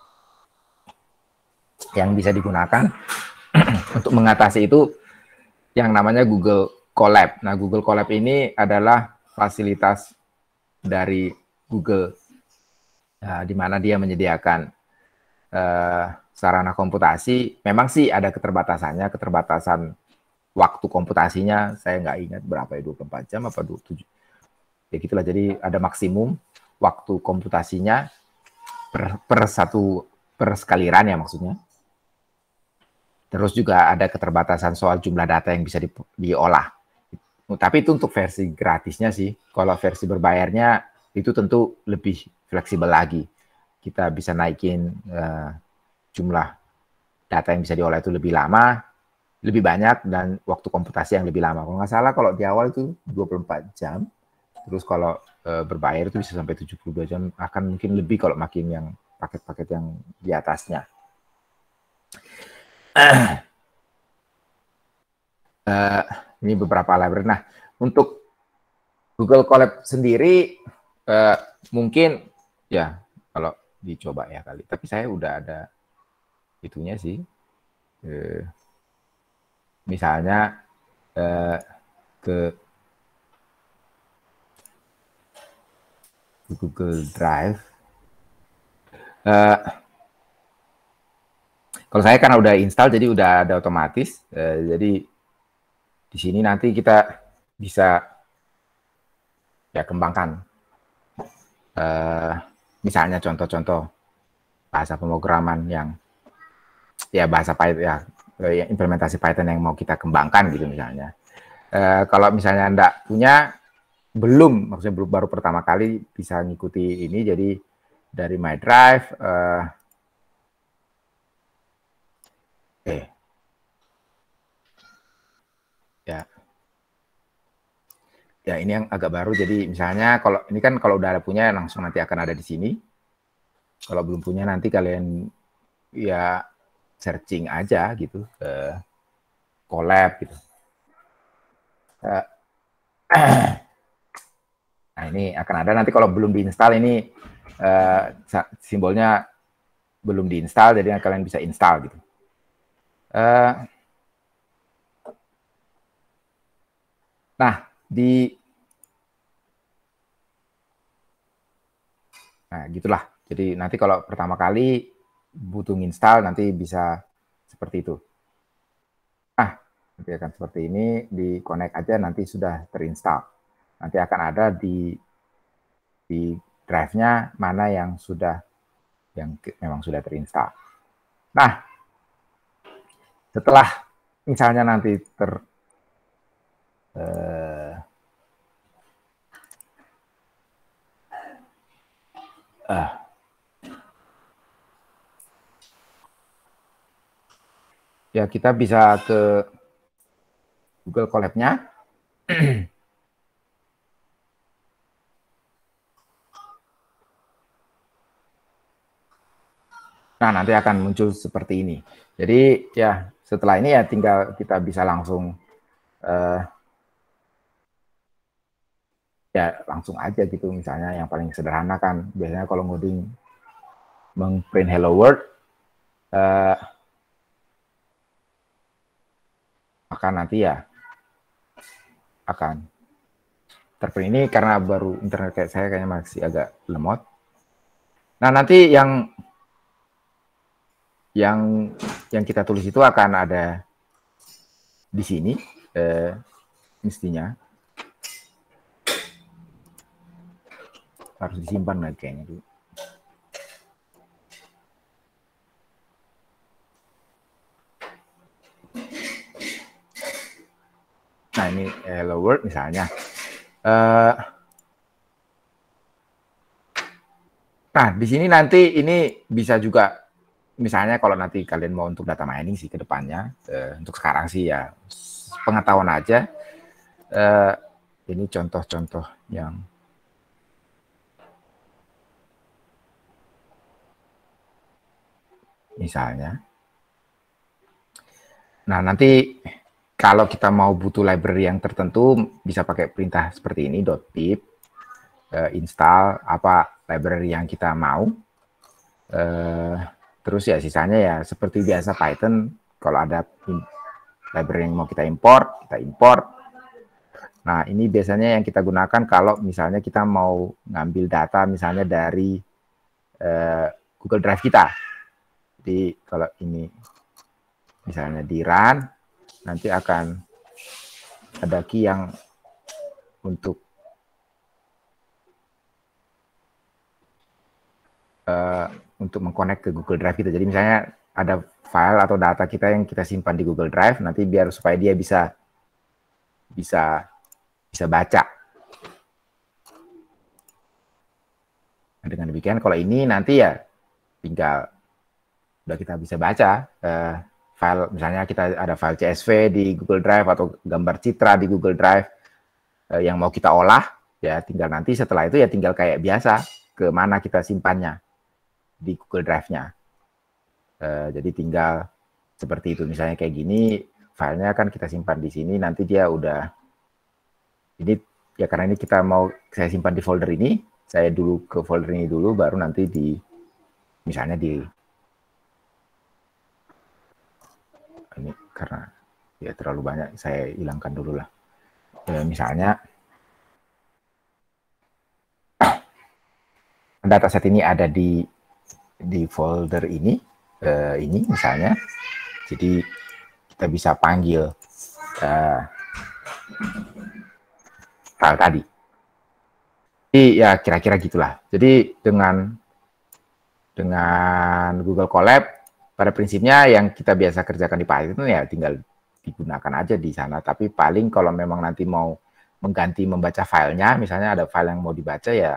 (coughs) yang bisa digunakan (coughs) untuk mengatasi itu yang namanya Google Colab. Nah, Google Colab ini adalah fasilitas dari Google uh, di mana dia menyediakan uh, sarana komputasi. Memang sih ada keterbatasannya, keterbatasan waktu komputasinya saya nggak ingat berapa ya 24 jam apa 27 ya gitulah jadi ada maksimum waktu komputasinya per, per satu per sekali run ya maksudnya terus juga ada keterbatasan soal jumlah data yang bisa di, diolah tapi itu untuk versi gratisnya sih kalau versi berbayarnya itu tentu lebih fleksibel lagi kita bisa naikin uh, jumlah data yang bisa diolah itu lebih lama lebih banyak dan waktu komputasi yang lebih lama. Kalau nggak salah kalau di awal itu 24 jam, terus kalau uh, berbayar itu bisa sampai 72 jam, akan mungkin lebih kalau makin yang paket-paket yang di atasnya. Uh, (clears throat) ini beberapa library. Nah, untuk Google Colab sendiri uh, mungkin ya kalau dicoba ya kali. Tapi saya udah ada itunya sih. Uh, misalnya eh, ke Google Drive. Eh, kalau saya karena udah install, jadi udah ada otomatis. Eh, jadi di sini nanti kita bisa ya kembangkan. Eh, misalnya contoh-contoh bahasa pemrograman yang ya bahasa Python ya uh, implementasi Python yang mau kita kembangkan gitu misalnya. Uh, kalau misalnya Anda punya belum maksudnya belum baru pertama kali bisa ngikuti ini jadi dari my drive uh, eh ya ya ini yang agak baru jadi misalnya kalau ini kan kalau udah ada punya langsung nanti akan ada di sini kalau belum punya nanti kalian ya searching aja gitu ke kolab collab gitu. Eh, (clears throat) nah ini akan ada nanti kalau belum diinstal ini eh, simbolnya belum diinstal jadi kalian bisa install gitu. Eh, nah di nah gitulah jadi nanti kalau pertama kali butuh install nanti bisa seperti itu. Ah, nanti akan seperti ini di connect aja nanti sudah terinstall. Nanti akan ada di di drive-nya mana yang sudah yang memang sudah terinstall. Nah, setelah misalnya nanti ter uh, uh, ya kita bisa ke Google Collab-nya. (clears throat) Nah, nanti akan muncul seperti ini. Jadi, ya, setelah ini ya tinggal kita bisa langsung uh, ya langsung aja gitu misalnya yang paling sederhana kan biasanya kalau ngoding mengprint hello world uh, akan nanti ya akan terpenuhi ini karena baru internet kayak saya kayaknya masih agak lemot. Nah nanti yang yang yang kita tulis itu akan ada di sini eh, mestinya harus disimpan lagi kayaknya dulu. nah ini eh, hello world misalnya uh, nah di sini nanti ini bisa juga misalnya kalau nanti kalian mau untuk data mining sih ke depannya uh, untuk sekarang sih ya pengetahuan aja uh, ini contoh-contoh yang misalnya. Nah, nanti kalau kita mau butuh library yang tertentu bisa pakai perintah seperti ini .pip uh, install apa library yang kita mau. Uh, terus ya sisanya ya seperti biasa Python kalau ada library yang mau kita import, kita import. Nah, ini biasanya yang kita gunakan kalau misalnya kita mau ngambil data misalnya dari uh, Google Drive kita. Jadi kalau ini misalnya di run nanti akan ada key yang untuk uh, untuk mengkonek ke Google Drive kita. Jadi misalnya ada file atau data kita yang kita simpan di Google Drive, nanti biar supaya dia bisa bisa bisa baca. Nah, dengan demikian kalau ini nanti ya tinggal udah kita bisa baca. Uh, file misalnya kita ada file CSV di Google Drive atau gambar citra di Google Drive eh, yang mau kita olah ya tinggal nanti setelah itu ya tinggal kayak biasa ke mana kita simpannya di Google Drive-nya. Eh, jadi tinggal seperti itu misalnya kayak gini filenya kan kita simpan di sini nanti dia udah ini ya karena ini kita mau saya simpan di folder ini saya dulu ke folder ini dulu baru nanti di misalnya di karena ya terlalu banyak saya hilangkan dulu lah. ya, misalnya set ini ada di di folder ini eh, ini misalnya. Jadi kita bisa panggil eh, file tadi. Jadi ya kira-kira gitulah. Jadi dengan dengan Google Colab pada prinsipnya yang kita biasa kerjakan di Python ya tinggal digunakan aja di sana. Tapi paling kalau memang nanti mau mengganti membaca filenya, misalnya ada file yang mau dibaca ya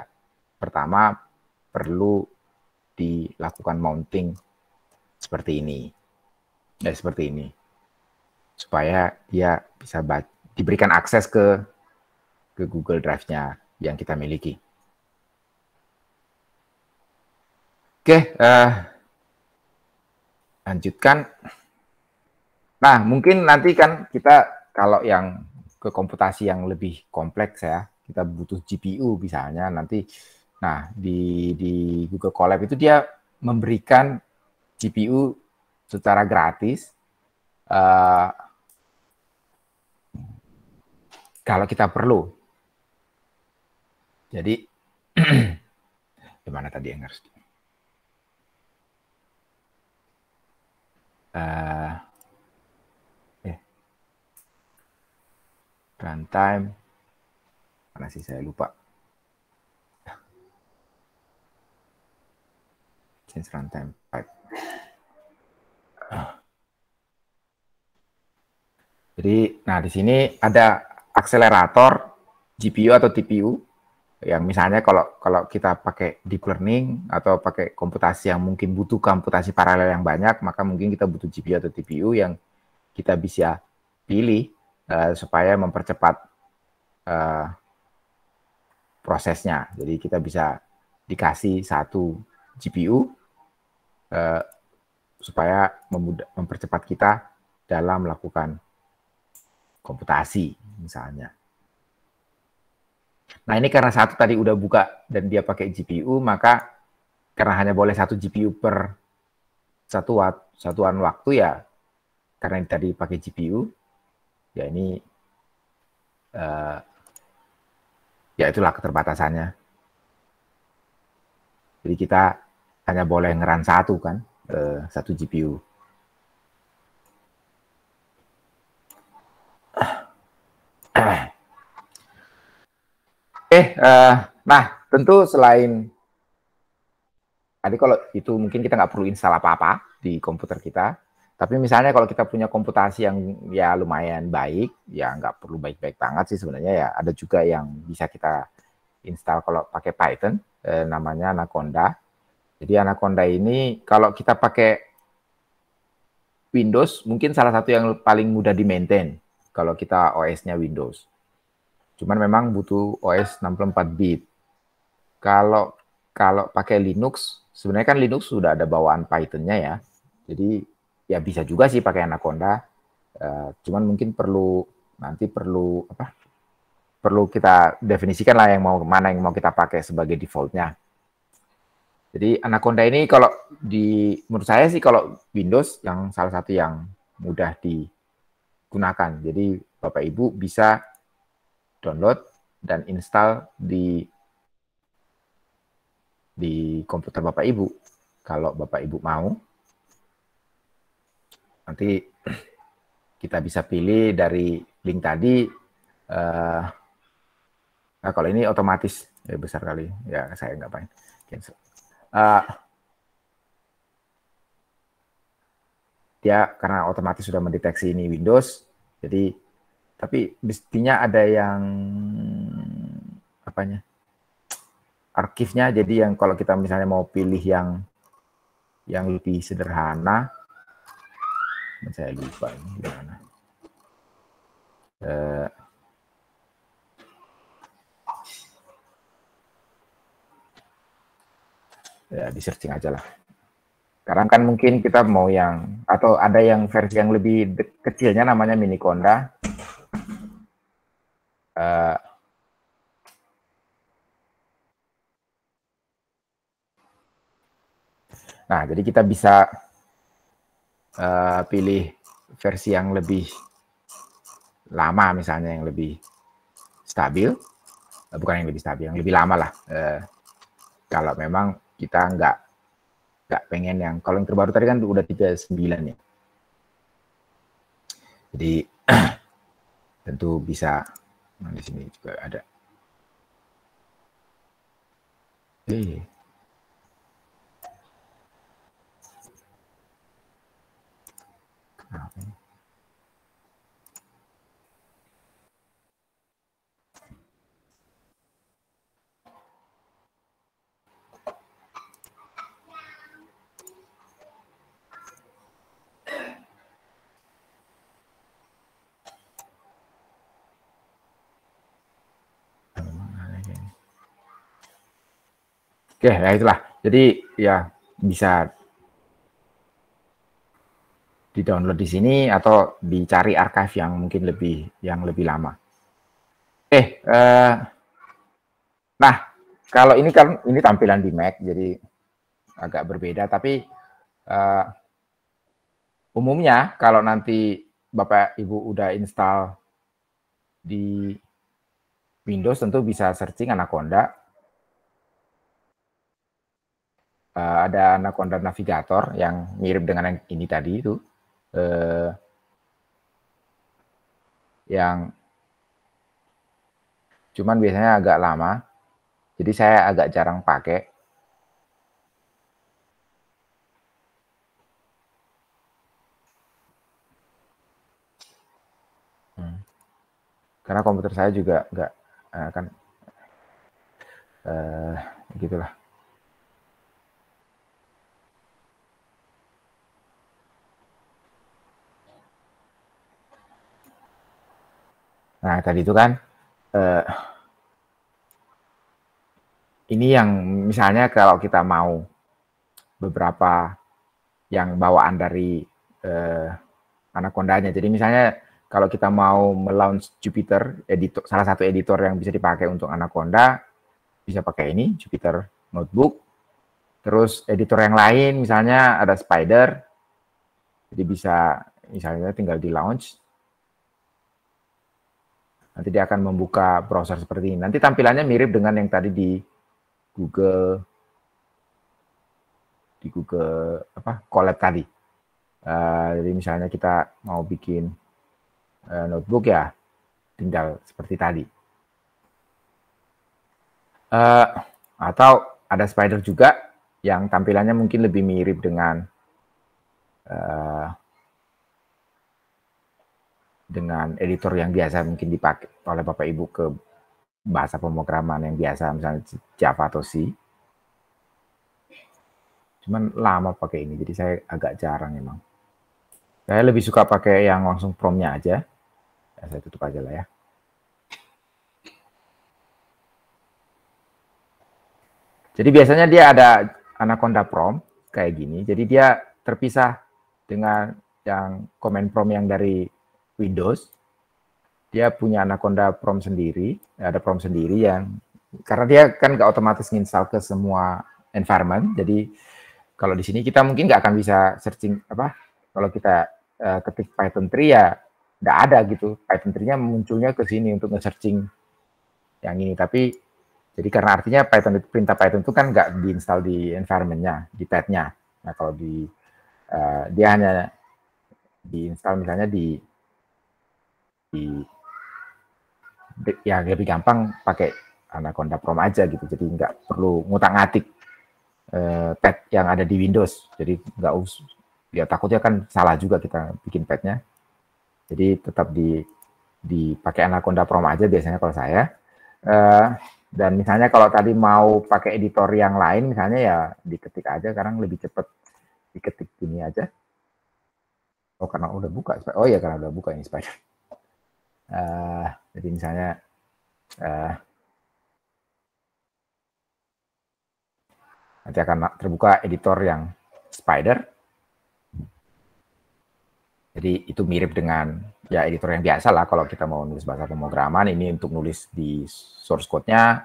pertama perlu dilakukan mounting seperti ini. Ya, seperti ini. Supaya dia bisa diberikan akses ke ke Google Drive-nya yang kita miliki. Oke, okay, uh, eh, lanjutkan. Nah, mungkin nanti kan kita kalau yang ke komputasi yang lebih kompleks ya, kita butuh GPU misalnya nanti. Nah, di di Google Colab itu dia memberikan GPU secara gratis. Uh, kalau kita perlu. Jadi, (clears throat) gimana tadi yang harus di uh, eh ya. runtime mana sih saya lupa change runtime pipe jadi nah di sini ada akselerator GPU atau TPU ya misalnya kalau kalau kita pakai deep learning atau pakai komputasi yang mungkin butuh komputasi paralel yang banyak maka mungkin kita butuh GPU atau TPU yang kita bisa pilih uh, supaya mempercepat uh, prosesnya jadi kita bisa dikasih satu GPU uh, eh, supaya mempercepat kita dalam melakukan komputasi misalnya Nah ini karena satu tadi udah buka dan dia pakai GPU, maka karena hanya boleh satu GPU per satu wat, satuan waktu ya, karena ini tadi pakai GPU, ya ini uh, ya itulah keterbatasannya. Jadi kita hanya boleh ngeran satu kan, uh, satu GPU. Ah. (clears throat) Oke, uh, nah tentu selain tadi kalau itu mungkin kita nggak perlu install apa-apa di komputer kita, tapi misalnya kalau kita punya komputasi yang ya lumayan baik, ya nggak perlu baik-baik banget sih sebenarnya ya. Ada juga yang bisa kita install kalau pakai Python, eh, namanya Anaconda. Jadi Anaconda ini kalau kita pakai Windows mungkin salah satu yang paling mudah di maintain kalau kita OS-nya Windows. Cuman memang butuh OS 64 bit. Kalau kalau pakai Linux, sebenarnya kan Linux sudah ada bawaan Python-nya ya. Jadi ya bisa juga sih pakai Anaconda. Uh, cuman mungkin perlu nanti perlu apa? Perlu kita definisikan lah yang mau mana yang mau kita pakai sebagai defaultnya. Jadi Anaconda ini kalau di menurut saya sih kalau Windows yang salah satu yang mudah digunakan. Jadi Bapak Ibu bisa download dan install di di komputer Bapak Ibu. Kalau Bapak Ibu mau, nanti (clears throat) kita bisa pilih dari link tadi. Eh, nah kalau ini otomatis ya besar kali, ya saya nggak main. Cancel. Uh, dia karena otomatis sudah mendeteksi ini Windows, jadi tapi mestinya ada yang apanya arsipnya. jadi yang kalau kita misalnya mau pilih yang yang lebih sederhana saya lupa ini gimana eh, ya di searching aja lah sekarang kan mungkin kita mau yang atau ada yang versi yang lebih kecilnya namanya mini konda Nah, jadi kita bisa uh, pilih versi yang lebih lama, misalnya yang lebih stabil, eh, bukan yang lebih stabil, yang lebih lama lah. Uh, kalau memang kita nggak nggak pengen yang kalau yang terbaru tadi kan udah tiga sembilan ya. Jadi (clears throat) tentu bisa Nah, di sini juga ada. Oke. Nah, Oke, ya itulah. Jadi ya bisa di download di sini atau dicari archive yang mungkin lebih yang lebih lama. Eh, eh nah kalau ini kan ini tampilan di Mac jadi agak berbeda tapi eh, umumnya kalau nanti Bapak Ibu udah install di Windows tentu bisa searching Anaconda uh, ada Anaconda Navigator yang mirip dengan yang ini tadi itu. Uh, yang cuman biasanya agak lama. Jadi saya agak jarang pakai. Hmm. Karena komputer saya juga nggak akan eh, uh, gitulah. Nah, tadi itu kan eh, ini yang misalnya kalau kita mau beberapa yang bawaan dari eh, nya Jadi misalnya kalau kita mau melaunch Jupiter, editor, salah satu editor yang bisa dipakai untuk Anaconda, bisa pakai ini, Jupiter Notebook. Terus editor yang lain, misalnya ada Spider, jadi bisa misalnya tinggal di launch, Nanti dia akan membuka browser seperti ini. Nanti tampilannya mirip dengan yang tadi di Google di Google apa Collab tadi. Uh, jadi misalnya kita mau bikin uh, notebook ya, tinggal seperti tadi. Uh, atau ada spider juga yang tampilannya mungkin lebih mirip dengan uh, dengan editor yang biasa mungkin dipakai oleh Bapak Ibu ke bahasa pemrograman yang biasa misalnya Java atau C. Cuman lama pakai ini, jadi saya agak jarang emang. Saya lebih suka pakai yang langsung promnya aja. Ya, saya tutup aja lah ya. Jadi biasanya dia ada Anaconda Prom kayak gini. Jadi dia terpisah dengan yang komen prom yang dari Windows dia punya Anaconda prom sendiri, ada prom sendiri yang karena dia kan nggak otomatis nginstal ke semua environment. Jadi kalau di sini kita mungkin nggak akan bisa searching apa kalau kita uh, ketik Python 3 ya nggak ada gitu. Python 3-nya munculnya ke sini untuk nge-searching yang ini. Tapi jadi karena artinya Python perintah Python itu kan nggak diinstal di environment-nya, di pad-nya. Nah kalau di uh, dia hanya diinstal misalnya di di yang lebih gampang pakai Anaconda Prom aja gitu. Jadi nggak perlu ngutang atik eh, pad yang ada di Windows. Jadi nggak usah. ya takutnya kan salah juga kita bikin padnya. Jadi tetap di dipakai Anaconda Prom aja biasanya kalau saya. Eh, dan misalnya kalau tadi mau pakai editor yang lain misalnya ya diketik aja sekarang lebih cepat diketik ini aja. Oh karena udah buka. Oh iya karena udah buka ini Spider. Uh, jadi misalnya uh, nanti akan terbuka editor yang spider. Jadi itu mirip dengan ya editor yang biasa lah kalau kita mau nulis bahasa pemrograman ini untuk nulis di source code-nya,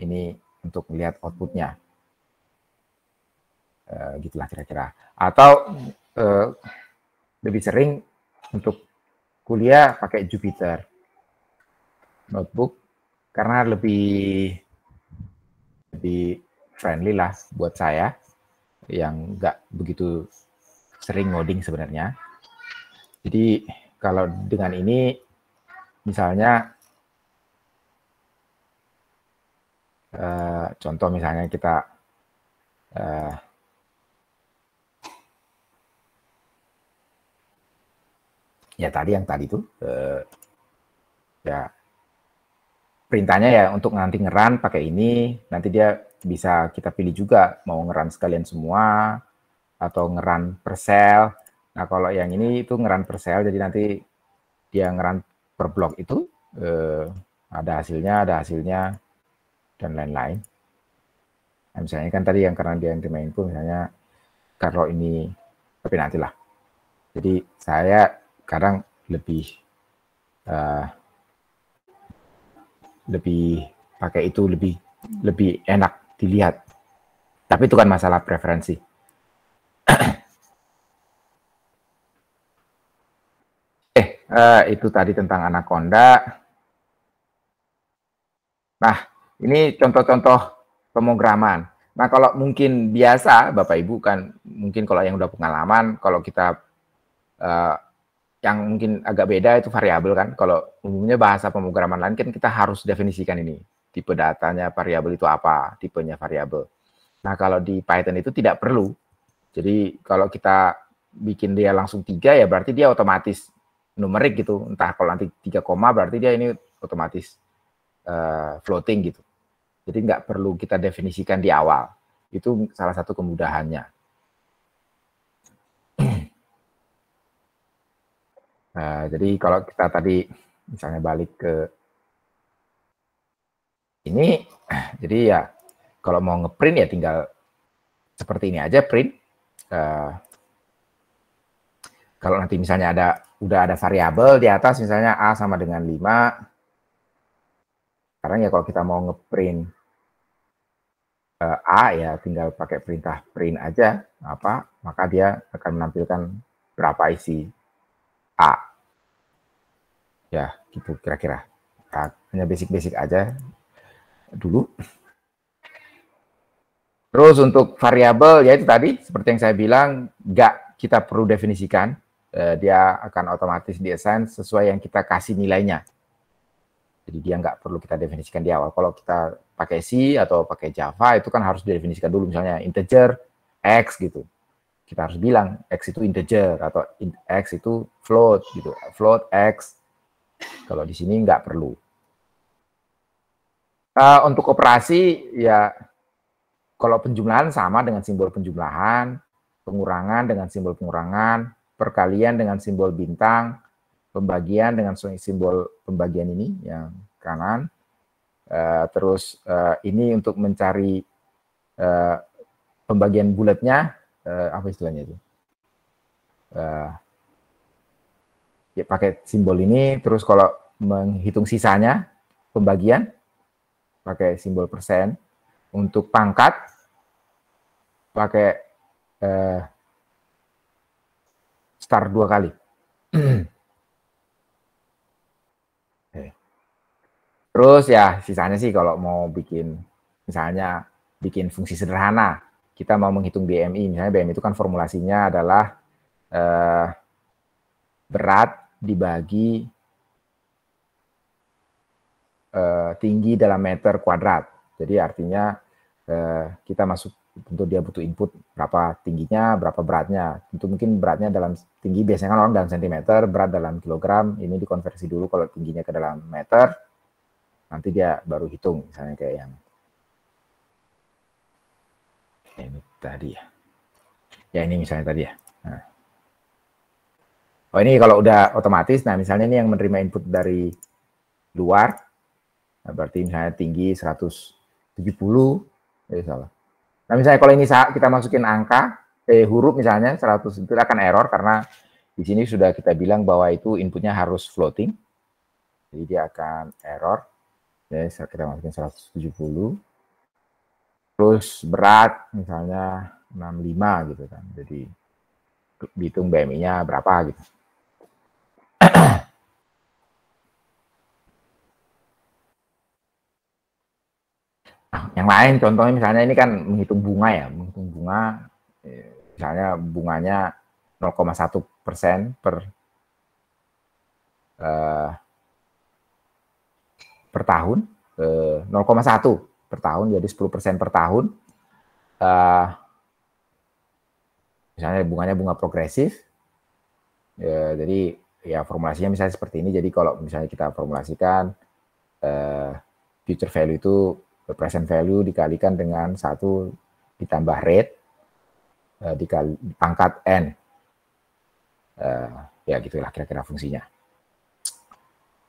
ini untuk melihat outputnya. Uh, gitulah kira-kira. Atau uh, lebih sering untuk kuliah pakai Jupiter notebook karena lebih lebih friendly lah buat saya yang nggak begitu sering ngoding sebenarnya. Jadi kalau dengan ini misalnya uh, contoh misalnya kita uh, ya tadi yang tadi itu uh, eh, ya perintahnya ya untuk nanti ngeran pakai ini nanti dia bisa kita pilih juga mau ngeran sekalian semua atau ngeran per sel nah kalau yang ini itu ngeran per sel jadi nanti dia ngeran per blok itu uh, ada hasilnya ada hasilnya dan lain-lain nah, misalnya kan tadi yang karena dia yang dimainku misalnya kalau ini tapi nantilah jadi saya sekarang lebih uh, lebih pakai itu lebih lebih enak dilihat. Tapi itu kan masalah preferensi. (clears throat) eh, uh, itu tadi tentang anaconda. Nah, ini contoh-contoh pemrograman. Nah, kalau mungkin biasa, Bapak Ibu kan mungkin kalau yang udah pengalaman, kalau kita uh, yang mungkin agak beda itu variabel kan. Kalau umumnya bahasa pemrograman lain kan kita harus definisikan ini tipe datanya variabel itu apa, tipenya variabel. Nah kalau di Python itu tidak perlu. Jadi kalau kita bikin dia langsung tiga ya berarti dia otomatis numerik gitu. Entah kalau nanti tiga koma berarti dia ini otomatis uh, floating gitu. Jadi nggak perlu kita definisikan di awal. Itu salah satu kemudahannya. Nah, jadi kalau kita tadi misalnya balik ke ini, (clears throat) jadi ya kalau mau ngeprint ya tinggal seperti ini aja print. Uh, kalau nanti misalnya ada udah ada variabel di atas misalnya a sama dengan 5. Sekarang ya kalau kita mau ngeprint uh, a ya tinggal pakai perintah print aja apa maka dia akan menampilkan berapa isi a ya gitu kira-kira nah, hanya basic-basic aja dulu terus untuk variabel ya itu tadi seperti yang saya bilang nggak kita perlu definisikan eh, dia akan otomatis diassign sesuai yang kita kasih nilainya jadi dia nggak perlu kita definisikan di awal kalau kita pakai C atau pakai Java itu kan harus didefinisikan dulu misalnya integer X gitu kita harus bilang X itu integer atau X itu float gitu float X kalau di sini nggak perlu. Uh, untuk operasi ya kalau penjumlahan sama dengan simbol penjumlahan, pengurangan dengan simbol pengurangan, perkalian dengan simbol bintang, pembagian dengan simbol pembagian ini yang kanan. Uh, terus uh, ini untuk mencari uh, pembagian bulatnya, uh, apa istilahnya itu? Uh, ya pakai simbol ini terus kalau menghitung sisanya pembagian pakai simbol persen untuk pangkat pakai eh, star dua kali (clears throat) eh. terus ya sisanya sih kalau mau bikin misalnya bikin fungsi sederhana kita mau menghitung BMI misalnya BMI itu kan formulasinya adalah eh, berat dibagi uh, tinggi dalam meter kuadrat. Jadi artinya uh, kita masuk tentu dia butuh input berapa tingginya, berapa beratnya. Tentu mungkin beratnya dalam tinggi biasanya kan orang dalam sentimeter, berat dalam kilogram. Ini dikonversi dulu kalau tingginya ke dalam meter. Nanti dia baru hitung misalnya kayak yang ini tadi ya. Ya ini misalnya tadi ya oh ini kalau udah otomatis, nah misalnya ini yang menerima input dari luar, nah, berarti misalnya tinggi 170, eh ya salah. Nah misalnya kalau ini kita masukin angka, eh, huruf misalnya 100 itu akan error karena di sini sudah kita bilang bahwa itu inputnya harus floating. Jadi dia akan error. Jadi ya, kita masukin 170. Terus berat misalnya 65 gitu kan. Jadi dihitung BMI-nya berapa gitu. Nah, yang lain contohnya misalnya ini kan menghitung bunga ya, menghitung bunga eh, misalnya bunganya 0,1 persen per eh, per tahun, eh, 0,1 per tahun jadi 10 persen per tahun. Eh, misalnya bunganya bunga progresif, ya, jadi ya formulasinya misalnya seperti ini. Jadi kalau misalnya kita formulasikan uh, future value itu present value dikalikan dengan satu ditambah rate uh, dikali pangkat n. uh, ya gitulah kira-kira fungsinya.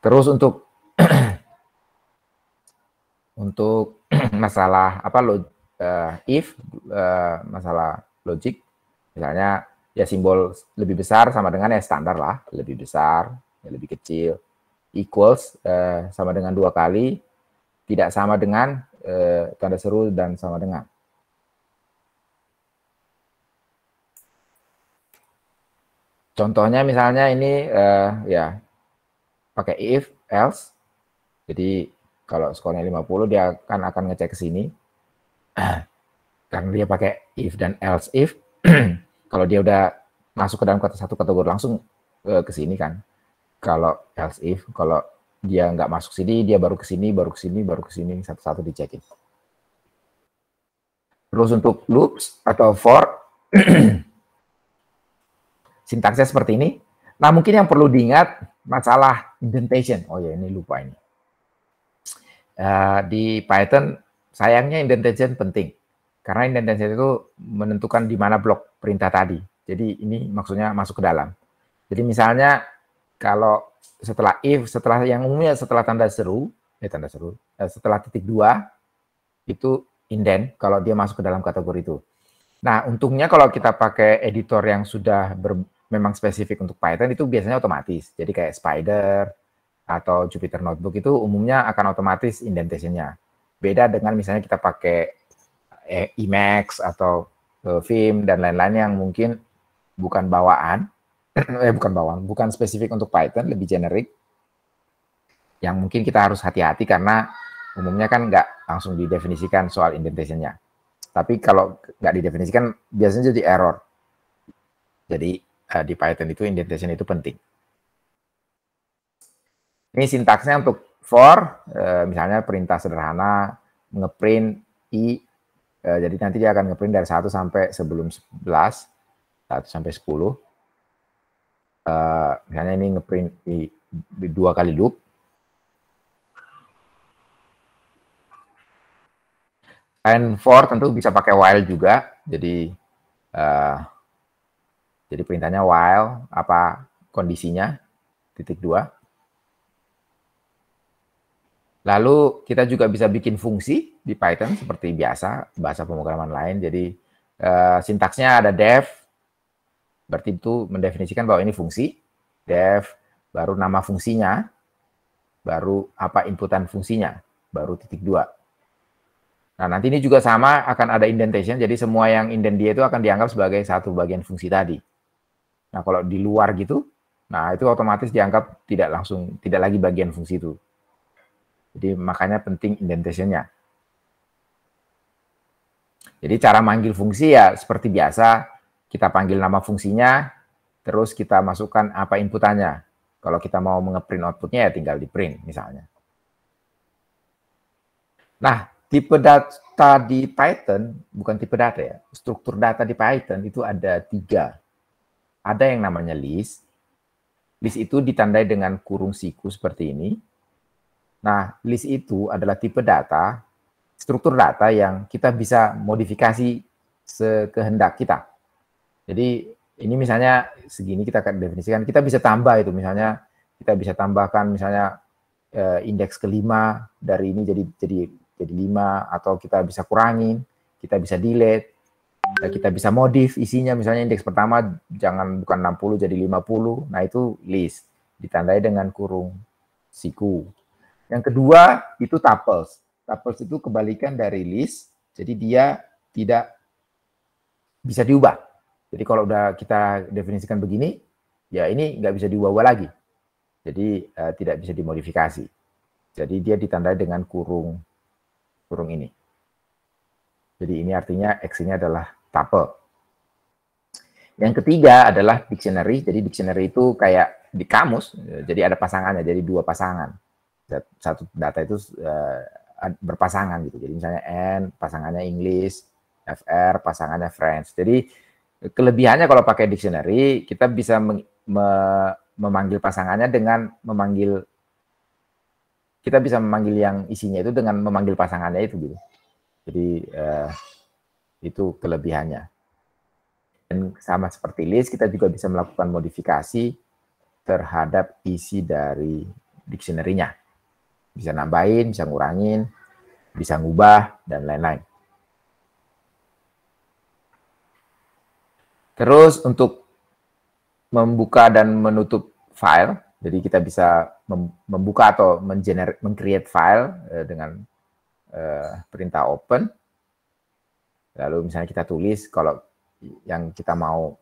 Terus untuk (clears throat) untuk (clears throat) masalah apa lo, uh, if uh, masalah logik misalnya ya simbol lebih besar sama dengan ya standar lah, lebih besar, ya lebih kecil, equals eh, sama dengan dua kali, tidak sama dengan eh, tanda seru dan sama dengan. Contohnya misalnya ini eh, ya pakai if, else, jadi kalau skornya 50 dia akan akan ngecek ke sini. (clears throat) Karena dia pakai if dan else if (clears throat) kalau dia udah masuk ke dalam kata satu kategori langsung uh, ke sini kan. Kalau else if, kalau dia nggak masuk sini, dia baru ke sini, baru ke sini, baru ke sini, satu-satu dicekin. Terus untuk loops atau for, (clears throat) sintaksnya seperti ini. Nah mungkin yang perlu diingat masalah indentation. Oh ya ini lupa ini. Uh, di Python sayangnya indentation penting. Karena indentation itu menentukan di mana blok perintah tadi. Jadi ini maksudnya masuk ke dalam. Jadi misalnya kalau setelah if, setelah yang umumnya setelah tanda seru, eh tanda seru, eh, setelah titik dua itu indent kalau dia masuk ke dalam kategori itu. Nah untungnya kalau kita pakai editor yang sudah ber, memang spesifik untuk Python itu biasanya otomatis. Jadi kayak Spider atau Jupyter Notebook itu umumnya akan otomatis indentationnya. Beda dengan misalnya kita pakai IMAX eh, e atau uh, eh, film dan lain-lain yang mungkin bukan bawaan, (clears throat) eh bukan bawaan, bukan spesifik untuk Python, lebih generik. Yang mungkin kita harus hati-hati karena umumnya kan nggak langsung didefinisikan soal indentationnya. Tapi kalau nggak didefinisikan biasanya jadi error. Jadi uh, di Python itu indentation itu penting. Ini sintaksnya untuk for, uh, misalnya perintah sederhana, ngeprint i Eh, jadi nanti dia akan ngeprint dari 1 sampai sebelum 11, 1 sampai 10. Uh, eh, misalnya ini ngeprint di, di dua kali loop. And for tentu bisa pakai while juga. Jadi uh, jadi perintahnya while apa kondisinya titik dua Lalu kita juga bisa bikin fungsi di Python seperti biasa bahasa pemrograman lain. Jadi uh, sintaksnya ada def, berarti itu mendefinisikan bahwa ini fungsi. Def baru nama fungsinya, baru apa inputan fungsinya, baru titik dua. Nah nanti ini juga sama akan ada indentation. Jadi semua yang indent dia itu akan dianggap sebagai satu bagian fungsi tadi. Nah kalau di luar gitu, nah itu otomatis dianggap tidak langsung tidak lagi bagian fungsi itu jadi makanya penting indentationnya. Jadi cara manggil fungsi ya seperti biasa, kita panggil nama fungsinya, terus kita masukkan apa inputannya. Kalau kita mau mengeprint outputnya ya tinggal di print misalnya. Nah, tipe data di Python, bukan tipe data ya, struktur data di Python itu ada tiga. Ada yang namanya list. List itu ditandai dengan kurung siku seperti ini. Nah, list itu adalah tipe data, struktur data yang kita bisa modifikasi sekehendak kita. Jadi ini misalnya segini kita akan definisikan, kita bisa tambah itu misalnya kita bisa tambahkan misalnya eh, indeks kelima dari ini jadi jadi jadi lima atau kita bisa kurangin, kita bisa delete, eh, kita bisa modif isinya misalnya indeks pertama jangan bukan 60 jadi 50. Nah, itu list ditandai dengan kurung siku. Yang kedua itu tuples. Tuples itu kebalikan dari list, jadi dia tidak bisa diubah. Jadi kalau udah kita definisikan begini, ya ini nggak bisa diubah lagi. Jadi uh, tidak bisa dimodifikasi. Jadi dia ditandai dengan kurung kurung ini. Jadi ini artinya X-nya adalah tuple. Yang ketiga adalah dictionary. Jadi dictionary itu kayak di kamus, jadi ada pasangannya, jadi dua pasangan satu data itu eh, berpasangan gitu. Jadi misalnya N pasangannya Inggris, FR pasangannya French. Jadi eh, kelebihannya kalau pakai dictionary kita bisa memanggil pasangannya dengan memanggil kita bisa memanggil yang isinya itu dengan memanggil pasangannya itu gitu. Jadi uh, itu kelebihannya. Dan sama seperti list kita juga bisa melakukan modifikasi terhadap isi dari dictionary-nya bisa nambahin, bisa ngurangin, bisa ngubah, dan lain-lain. Terus untuk membuka dan menutup file, jadi kita bisa membuka atau meng-create file eh, dengan eh, perintah open. Lalu misalnya kita tulis kalau yang kita mau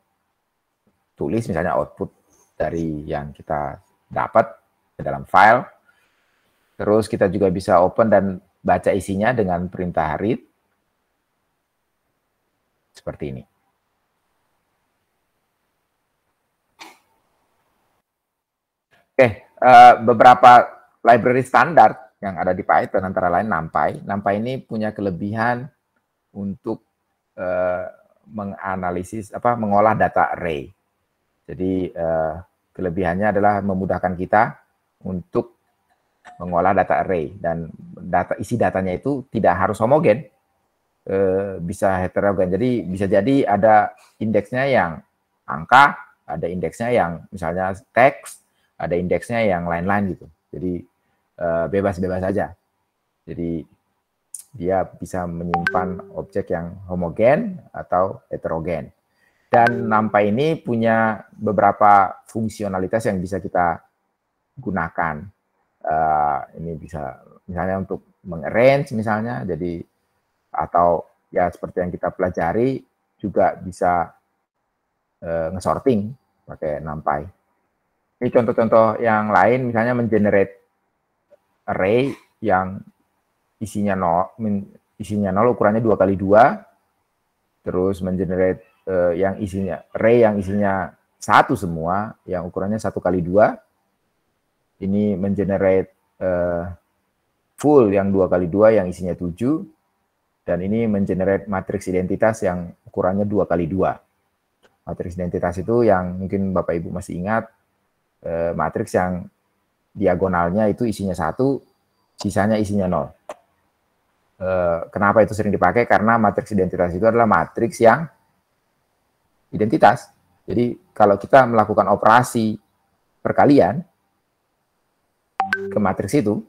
tulis misalnya output dari yang kita dapat ke dalam file Terus kita juga bisa open dan baca isinya dengan perintah read. Seperti ini. Oke, eh, beberapa library standar yang ada di Python antara lain NumPy. NumPy ini punya kelebihan untuk eh, menganalisis apa mengolah data array. Jadi eh, kelebihannya adalah memudahkan kita untuk mengolah data array dan data isi datanya itu tidak harus homogen eh, bisa heterogen jadi bisa jadi ada indeksnya yang angka ada indeksnya yang misalnya teks ada indeksnya yang lain-lain gitu jadi eh, bebas-bebas saja -bebas jadi dia bisa menyimpan objek yang homogen atau heterogen dan nampak ini punya beberapa fungsionalitas yang bisa kita gunakan uh, ini bisa misalnya untuk mengarrange misalnya jadi atau ya seperti yang kita pelajari juga bisa uh, ngesorting pakai NumPy. Ini contoh-contoh yang lain misalnya mengenerate array yang isinya nol isinya nol ukurannya dua kali dua terus mengenerate uh, yang isinya array yang isinya satu semua yang ukurannya satu kali dua ini mengenerate uh, full yang dua kali dua yang isinya 7 dan ini mengenerate matriks identitas yang ukurannya dua kali dua. Matriks identitas itu yang mungkin Bapak Ibu masih ingat uh, matriks yang diagonalnya itu isinya satu, sisanya isinya nol. uh, kenapa itu sering dipakai? Karena matriks identitas itu adalah matriks yang identitas. Jadi kalau kita melakukan operasi perkalian, ke matriks itu,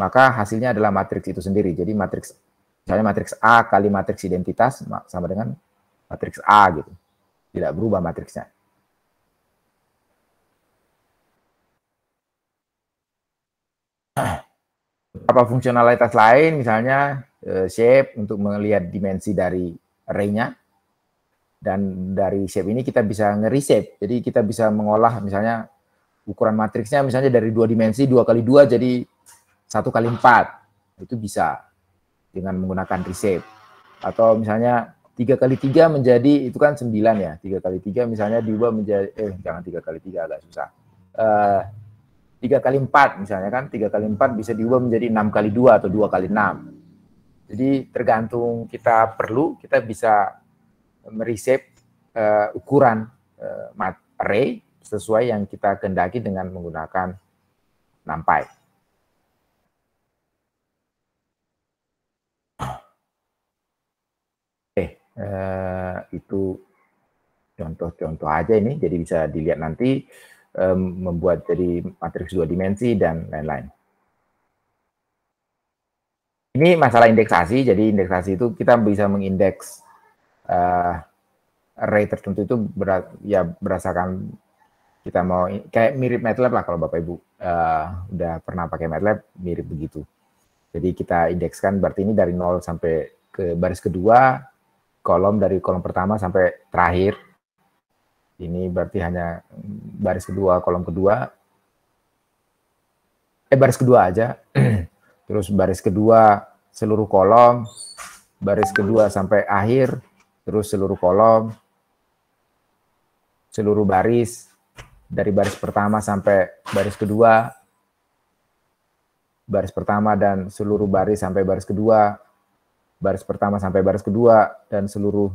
maka hasilnya adalah matriks itu sendiri. Jadi matriks misalnya matriks A kali matriks identitas sama dengan matriks A gitu. Tidak berubah matriksnya. apa fungsionalitas lain misalnya eh, shape untuk melihat dimensi dari array-nya dan dari shape ini kita bisa nge-reshape. Jadi kita bisa mengolah misalnya ukuran matriksnya misalnya dari dua dimensi dua kali dua jadi satu kali empat itu bisa dengan menggunakan reshape atau misalnya tiga kali tiga menjadi itu kan sembilan ya tiga kali tiga misalnya dua menjadi eh jangan tiga kali tiga agak susah eh, tiga kali empat misalnya kan tiga kali empat bisa diubah menjadi enam kali dua atau dua kali enam jadi tergantung kita perlu kita bisa mereshape uh, ukuran uh, array sesuai yang kita kendaki dengan menggunakan nampai. Eh, eh, itu contoh-contoh aja ini, jadi bisa dilihat nanti eh, membuat jadi matriks dua dimensi dan lain-lain. Ini masalah indeksasi, jadi indeksasi itu kita bisa mengindeks uh, rate tertentu itu berat, ya berdasarkan kita mau kayak mirip MATLAB lah kalau Bapak Ibu uh, udah pernah pakai MATLAB mirip begitu. Jadi kita indekskan berarti ini dari nol sampai ke baris kedua, kolom dari kolom pertama sampai terakhir. Ini berarti hanya baris kedua, kolom kedua. Eh baris kedua aja. (clears throat) Terus baris kedua seluruh kolom, baris kedua sampai akhir, terus seluruh kolom, seluruh baris, dari baris pertama sampai baris kedua, baris pertama dan seluruh baris sampai baris kedua, baris pertama sampai baris kedua, dan seluruh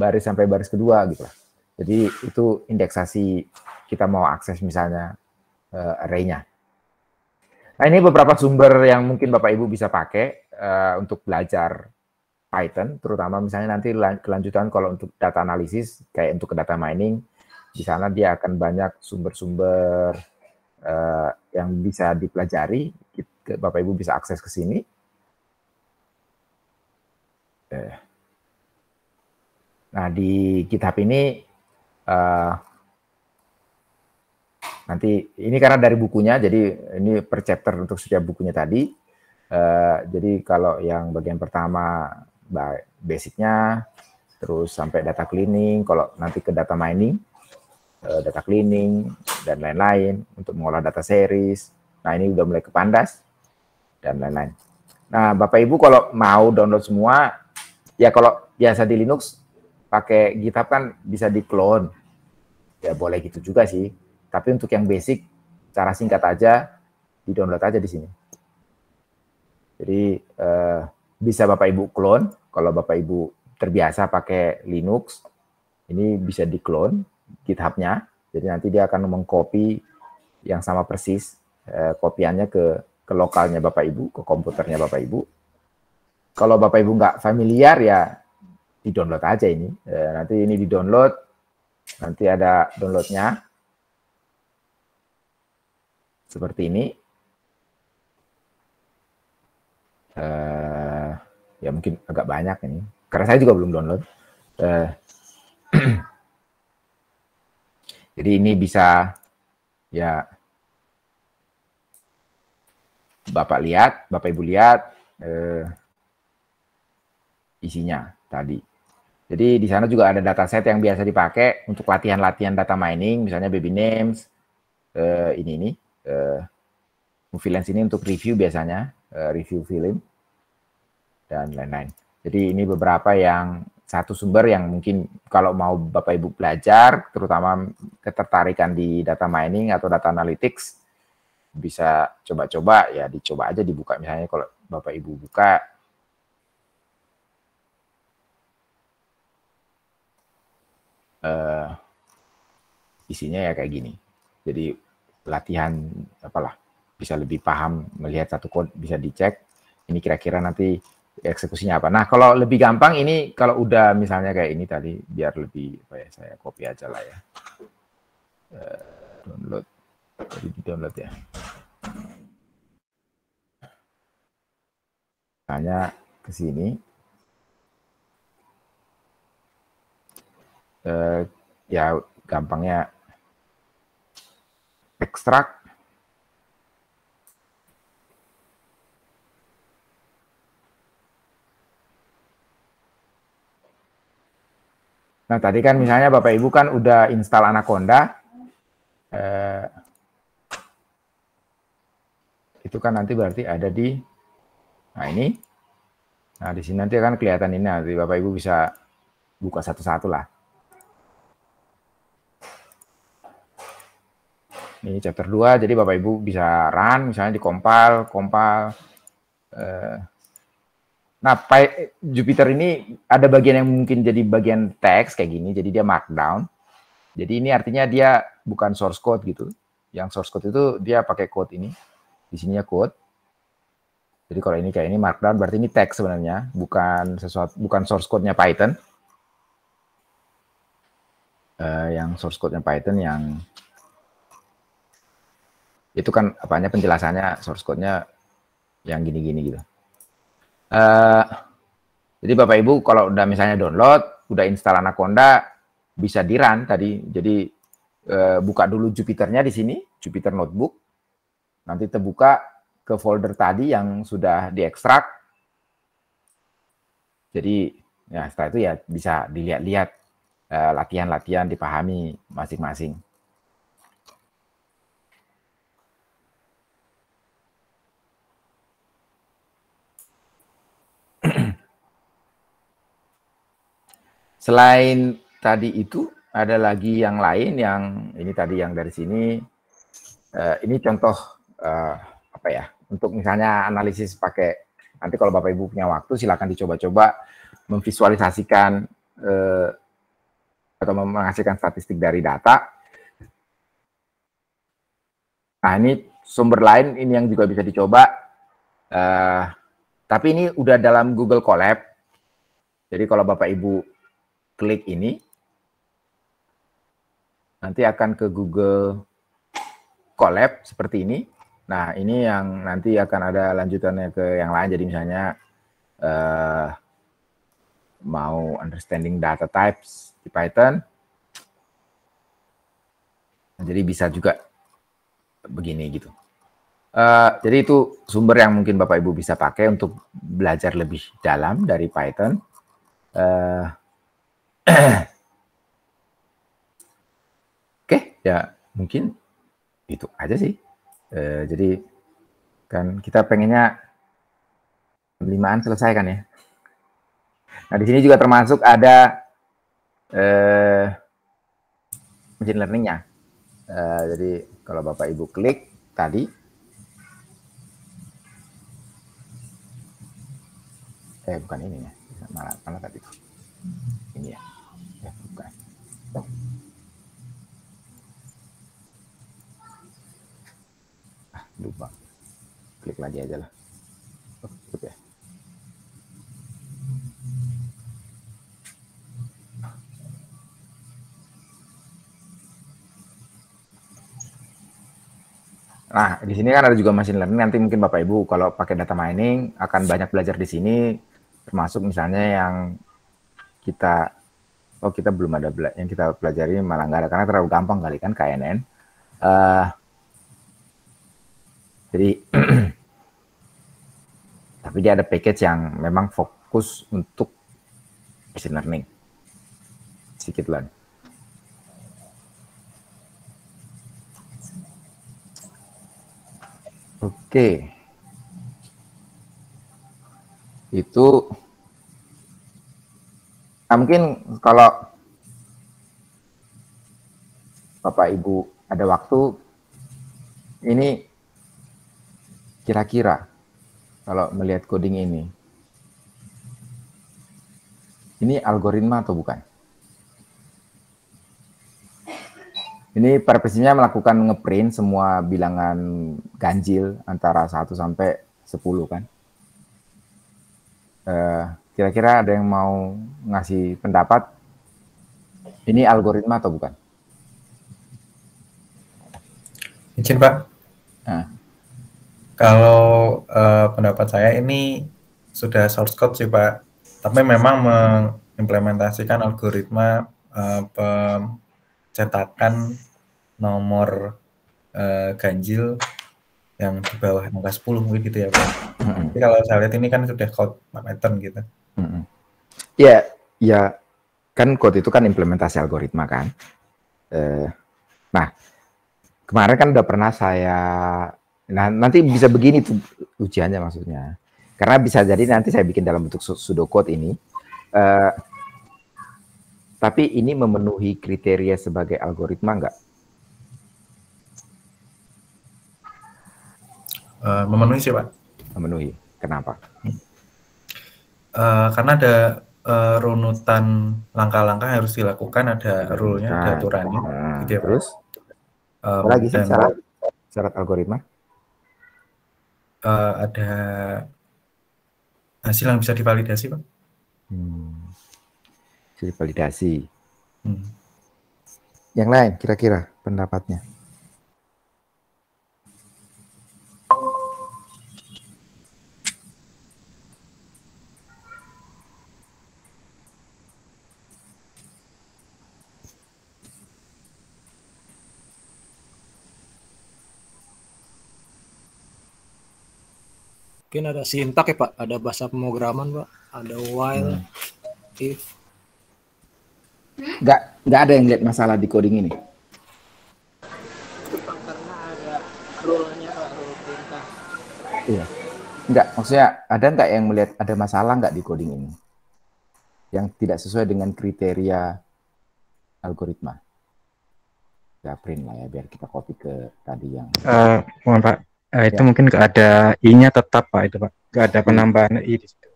baris sampai baris kedua gitu lah. Jadi itu indeksasi kita mau akses misalnya uh, array-nya. Nah ini beberapa sumber yang mungkin Bapak Ibu bisa pakai uh, untuk belajar Python, terutama misalnya nanti kelanjutan kalau untuk data analisis, kayak untuk data mining, di sana dia akan banyak sumber-sumber uh, yang bisa dipelajari. Bapak Ibu bisa akses ke sini. Eh. Nah di kitab ini uh, nanti ini karena dari bukunya, jadi ini per chapter untuk setiap bukunya tadi. Uh, jadi kalau yang bagian pertama basicnya, terus sampai data cleaning, kalau nanti ke data mining, Eh, data cleaning dan lain-lain untuk mengolah data series. Nah, ini udah mulai kepandas dan lain-lain. Nah, Bapak Ibu kalau mau download semua ya kalau biasa di Linux pakai GitHub kan bisa di-clone. Ya boleh gitu juga sih. Tapi untuk yang basic cara singkat aja di-download aja di sini. Jadi eh, bisa Bapak Ibu clone kalau Bapak Ibu terbiasa pakai Linux ini bisa di-clone GitHub-nya. Jadi nanti dia akan mengcopy yang sama persis eh, kopiannya ke ke lokalnya Bapak Ibu, ke komputernya Bapak Ibu. Kalau Bapak Ibu nggak familiar ya di-download aja ini. Eh, nanti ini di-download, nanti ada downloadnya. Seperti ini. Uh, ya mungkin agak banyak ini. Karena saya juga belum download. uh, (clears throat) Jadi ini bisa ya Bapak lihat, Bapak Ibu lihat eh, isinya tadi. Jadi di sana juga ada data set yang biasa dipakai untuk latihan-latihan data mining, misalnya baby names, eh, ini ini, eh, movie ini untuk review biasanya, eh, review film dan lain-lain. Jadi ini beberapa yang satu sumber yang mungkin kalau mau Bapak Ibu belajar, terutama ketertarikan di data mining atau data analytics, bisa coba-coba ya dicoba aja dibuka misalnya kalau Bapak Ibu buka uh, isinya ya kayak gini. Jadi latihan apalah bisa lebih paham melihat satu code bisa dicek ini kira-kira nanti eksekusinya apa. Nah, kalau lebih gampang ini kalau udah misalnya kayak ini tadi biar lebih apa ya saya copy aja lah ya. Uh, download. Jadi di download ya. Hanya ke sini. Uh, ya gampangnya ekstrak Nah tadi kan misalnya Bapak Ibu kan udah install Anaconda, eh, itu kan nanti berarti ada di, nah ini, nah di sini nanti akan kelihatan ini nanti Bapak Ibu bisa buka satu-satu lah. Ini chapter 2, jadi Bapak Ibu bisa run, misalnya di compile, compile eh, Nah, Jupiter ini ada bagian yang mungkin jadi bagian teks kayak gini, jadi dia markdown. Jadi ini artinya dia bukan source code gitu. Yang source code itu dia pakai code ini. Di sininya code. Jadi kalau ini kayak ini markdown berarti ini teks sebenarnya, bukan sesuatu bukan source code-nya Python. Uh, yang source code-nya Python yang itu kan apanya penjelasannya source code-nya yang gini-gini gitu. Uh, jadi Bapak Ibu kalau udah misalnya download, udah install Anaconda, bisa diran tadi. Jadi uh, buka dulu Jupiternya di sini, Jupiter Notebook. Nanti terbuka ke folder tadi yang sudah diekstrak. Jadi ya setelah itu ya bisa dilihat-lihat uh, latihan-latihan dipahami masing-masing. Selain tadi itu ada lagi yang lain yang ini tadi yang dari sini uh, ini contoh uh, apa ya untuk misalnya analisis pakai nanti kalau bapak ibu punya waktu silakan dicoba-coba memvisualisasikan uh, atau menghasilkan statistik dari data. Nah ini sumber lain ini yang juga bisa dicoba. Uh, tapi ini udah dalam Google Colab. Jadi kalau Bapak Ibu klik ini, nanti akan ke Google Collab seperti ini. Nah, ini yang nanti akan ada lanjutannya ke yang lain. Jadi misalnya uh, mau understanding data types di Python, nah, jadi bisa juga begini gitu. Uh, jadi itu sumber yang mungkin Bapak Ibu bisa pakai untuk belajar lebih dalam dari Python. Uh, (clears throat) Oke, ya mungkin itu aja sih. E, jadi kan kita pengennya limaan selesai kan ya. Nah di sini juga termasuk ada mesin eh, machine learningnya. E, jadi kalau bapak ibu klik tadi, eh bukan ini ya, mana mana tadi ini ya ah, lupa klik lagi aja lah oke oh, ya. Nah, di sini kan ada juga machine learning. Nanti mungkin Bapak Ibu kalau pakai data mining akan banyak belajar di sini, termasuk misalnya yang kita oh kita belum ada yang kita pelajari malah nggak ada karena terlalu gampang kali kan KNN. Uh, eh, jadi (clears throat) tapi dia ada package yang memang fokus untuk machine learning. Sedikit lagi. Oke. Okay. Itu Nah, mungkin kalau Bapak Ibu ada waktu ini kira-kira kalau melihat coding ini ini algoritma atau bukan? Ini purpose-nya melakukan ngeprint semua bilangan ganjil antara 1 sampai 10 kan. Uh, Kira-kira ada yang mau ngasih pendapat? Ini algoritma atau bukan? Izin Pak. Nah. Kalau uh, pendapat saya ini sudah source code sih Pak, tapi memang mengimplementasikan algoritma uh, pencetakan nomor uh, ganjil yang di bawah angka 10 mungkin gitu ya Pak. Hmm. Tapi kalau saya lihat ini kan sudah code pattern gitu. Hmm. Ya, ya kan code itu kan implementasi algoritma kan. Eh, nah, kemarin kan udah pernah saya, nah nanti bisa begini tuh ujiannya maksudnya. Karena bisa jadi nanti saya bikin dalam bentuk pseudocode ini. Eh, tapi ini memenuhi kriteria sebagai algoritma enggak? Eh, memenuhi sih Pak. Memenuhi. Kenapa? Hmm. Eh, karena ada uh, runutan langkah-langkah yang harus dilakukan, ada rule-nya, nah, ada aturannya. Nah, gitu ya, terus? Um, lagi sih syarat, syarat algoritma? Uh, ada hasil yang bisa divalidasi, Pak. Hmm. Bisa divalidasi. Hmm. Yang lain kira-kira pendapatnya? mungkin ada sintak ya pak ada bahasa pemrograman pak ada while hmm. if nggak nggak ada yang lihat masalah di coding ini iya nggak maksudnya ada nggak yang melihat ada masalah nggak di coding ini yang tidak sesuai dengan kriteria algoritma kita print lah ya biar kita copy ke tadi yang uh, mohon pak Uh, itu ya. mungkin nggak ada i-nya tetap pak itu pak, nggak ada penambahan i di situ.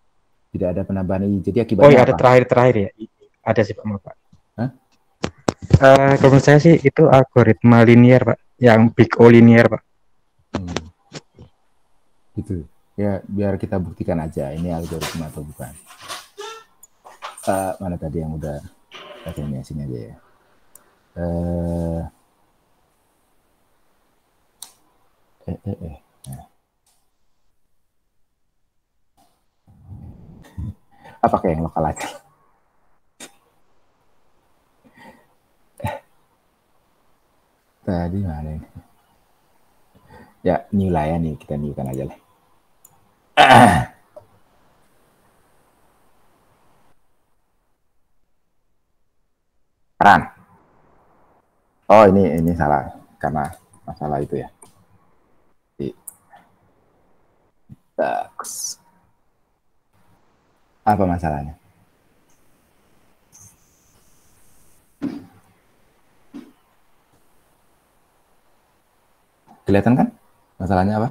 Tidak ada penambahan i, jadi oh, akibatnya. Oh iya ada terakhir terakhir ya, ada sih pak maaf pak. huh? Uh, eh, kalau saya sih itu algoritma linear pak, yang big O linear pak. Hmm. Gitu ya biar kita buktikan aja ini algoritma atau bukan. Uh, mana tadi yang udah katanya sini aja ya. Uh, eh, eh, eh. Nah. yang lokal aja. (laughs) Tadi mana ini? Ya, new lah ya nih. Kita new kan aja lah. (coughs) Ah. Oh ini ini salah karena masalah itu ya. Apa masalahnya? Kelihatan kan? Masalahnya apa?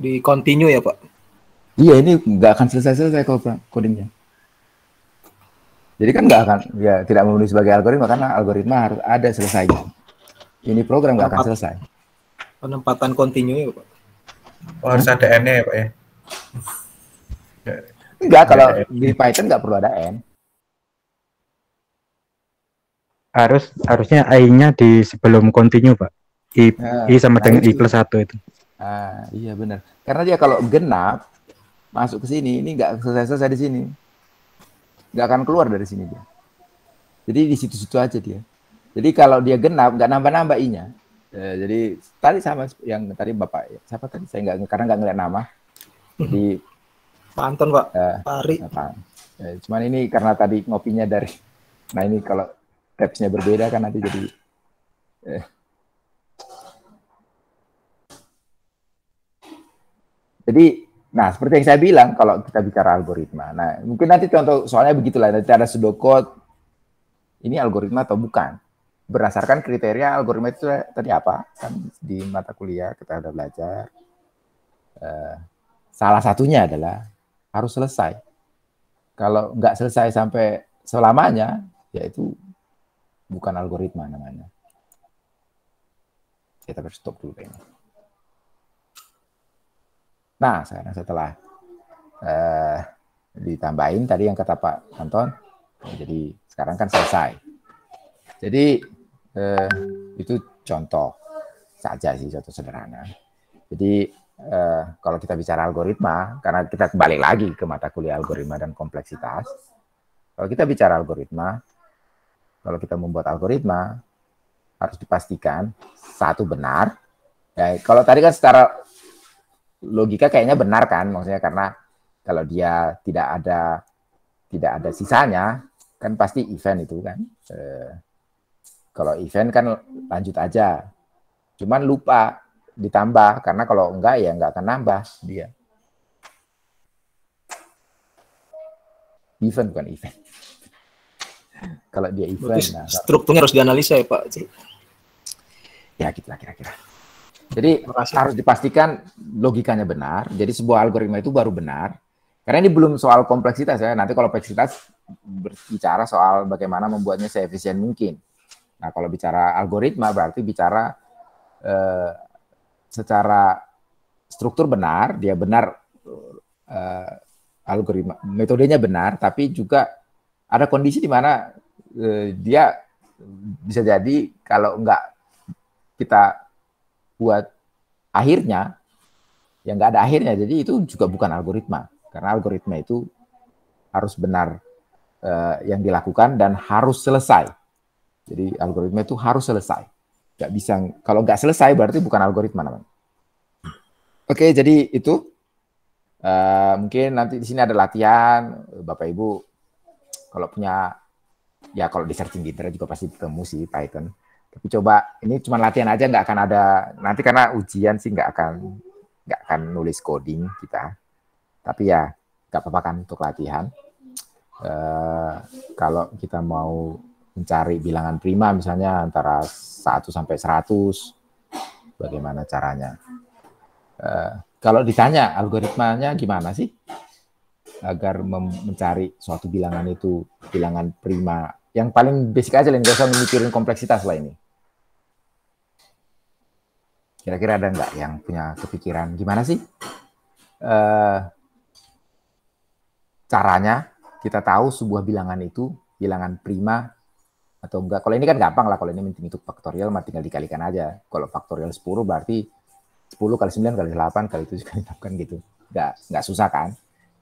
Di continue ya, Pak. Iya, ini nggak akan selesai-selesai kalau codingnya. Jadi kan nggak akan, ya tidak memenuhi sebagai algoritma karena algoritma harus ada selesai. Ini program nggak akan selesai. Penempatan continue ya, Pak. Oh, harus ada N ya Pak ya? Enggak, kalau di Python nggak perlu ada N. Harus harusnya I-nya di sebelum continue, Pak. I, nah, I sama nah dengan I plus 1 itu. Ah, iya benar. Karena dia kalau genap masuk ke sini, ini nggak selesai-selesai di sini. Nggak akan keluar dari sini dia. Jadi di situ-situ aja dia. Jadi kalau dia genap, nggak nambah-nambah I-nya. Ya, jadi tadi sama yang tadi bapak siapa tadi saya nggak karena nggak ngeliat nama. di (laughs) Pak Anton ya, ya, pak. Uh, pak Ari. Pak, cuman ini karena tadi ngopinya dari. Nah ini kalau tabsnya berbeda kan nanti jadi. eh. Jadi, nah seperti yang saya bilang kalau kita bicara algoritma, nah mungkin nanti contoh soalnya begitulah nanti ada sudokot ini algoritma atau bukan berdasarkan kriteria algoritma itu tadi apa kan di mata kuliah kita sudah belajar uh, salah satunya adalah harus selesai kalau nggak selesai sampai selamanya yaitu bukan algoritma namanya kita harus stop dulu ini nah sekarang setelah uh, ditambahin tadi yang kata Pak Anton jadi sekarang kan selesai jadi eh, itu contoh saja sih contoh sederhana. Jadi eh, kalau kita bicara algoritma, karena kita kembali lagi ke mata kuliah algoritma dan kompleksitas, kalau kita bicara algoritma, kalau kita membuat algoritma harus dipastikan satu benar. Ya, kalau tadi kan secara logika kayaknya benar kan, maksudnya karena kalau dia tidak ada tidak ada sisanya kan pasti event itu kan. Eh, kalau event kan lanjut aja. Cuman lupa ditambah karena kalau enggak ya enggak akan nambah dia. Event bukan event. (laughs) kalau dia event. Berarti nah, strukturnya harus dianalisa ya Pak. Ya gitulah kira-kira. Jadi harus dipastikan logikanya benar. Jadi sebuah algoritma itu baru benar. Karena ini belum soal kompleksitas ya. Nanti kalau kompleksitas berbicara soal bagaimana membuatnya seefisien mungkin. Nah, kalau bicara algoritma berarti bicara eh, secara struktur benar, dia benar eh, algoritma metodenya benar, tapi juga ada kondisi di mana eh, dia bisa jadi kalau enggak kita buat akhirnya yang enggak ada akhirnya, jadi itu juga bukan algoritma karena algoritma itu harus benar eh, yang dilakukan dan harus selesai jadi algoritma itu harus selesai. Gak bisa kalau nggak selesai berarti bukan algoritma namanya. Oke, jadi itu uh, mungkin nanti di sini ada latihan Bapak Ibu kalau punya ya kalau di searching di internet juga pasti ketemu sih Python. Tapi coba ini cuma latihan aja nggak akan ada nanti karena ujian sih nggak akan nggak akan nulis coding kita. Tapi ya nggak apa-apa kan untuk latihan. Uh, kalau kita mau mencari bilangan prima misalnya antara 1 sampai 100 bagaimana caranya uh, kalau ditanya algoritmanya gimana sih agar mencari suatu bilangan itu bilangan prima yang paling basic aja yang biasa usah kompleksitas lah ini kira-kira ada nggak yang punya kepikiran gimana sih uh, caranya kita tahu sebuah bilangan itu bilangan prima atau enggak. Kalau ini kan gampang lah, kalau ini itu faktorial mah tinggal dikalikan aja. Kalau faktorial 10 berarti 10 kali 9 kali 8 kali 7 kali 6 kan gitu. Enggak, enggak susah kan?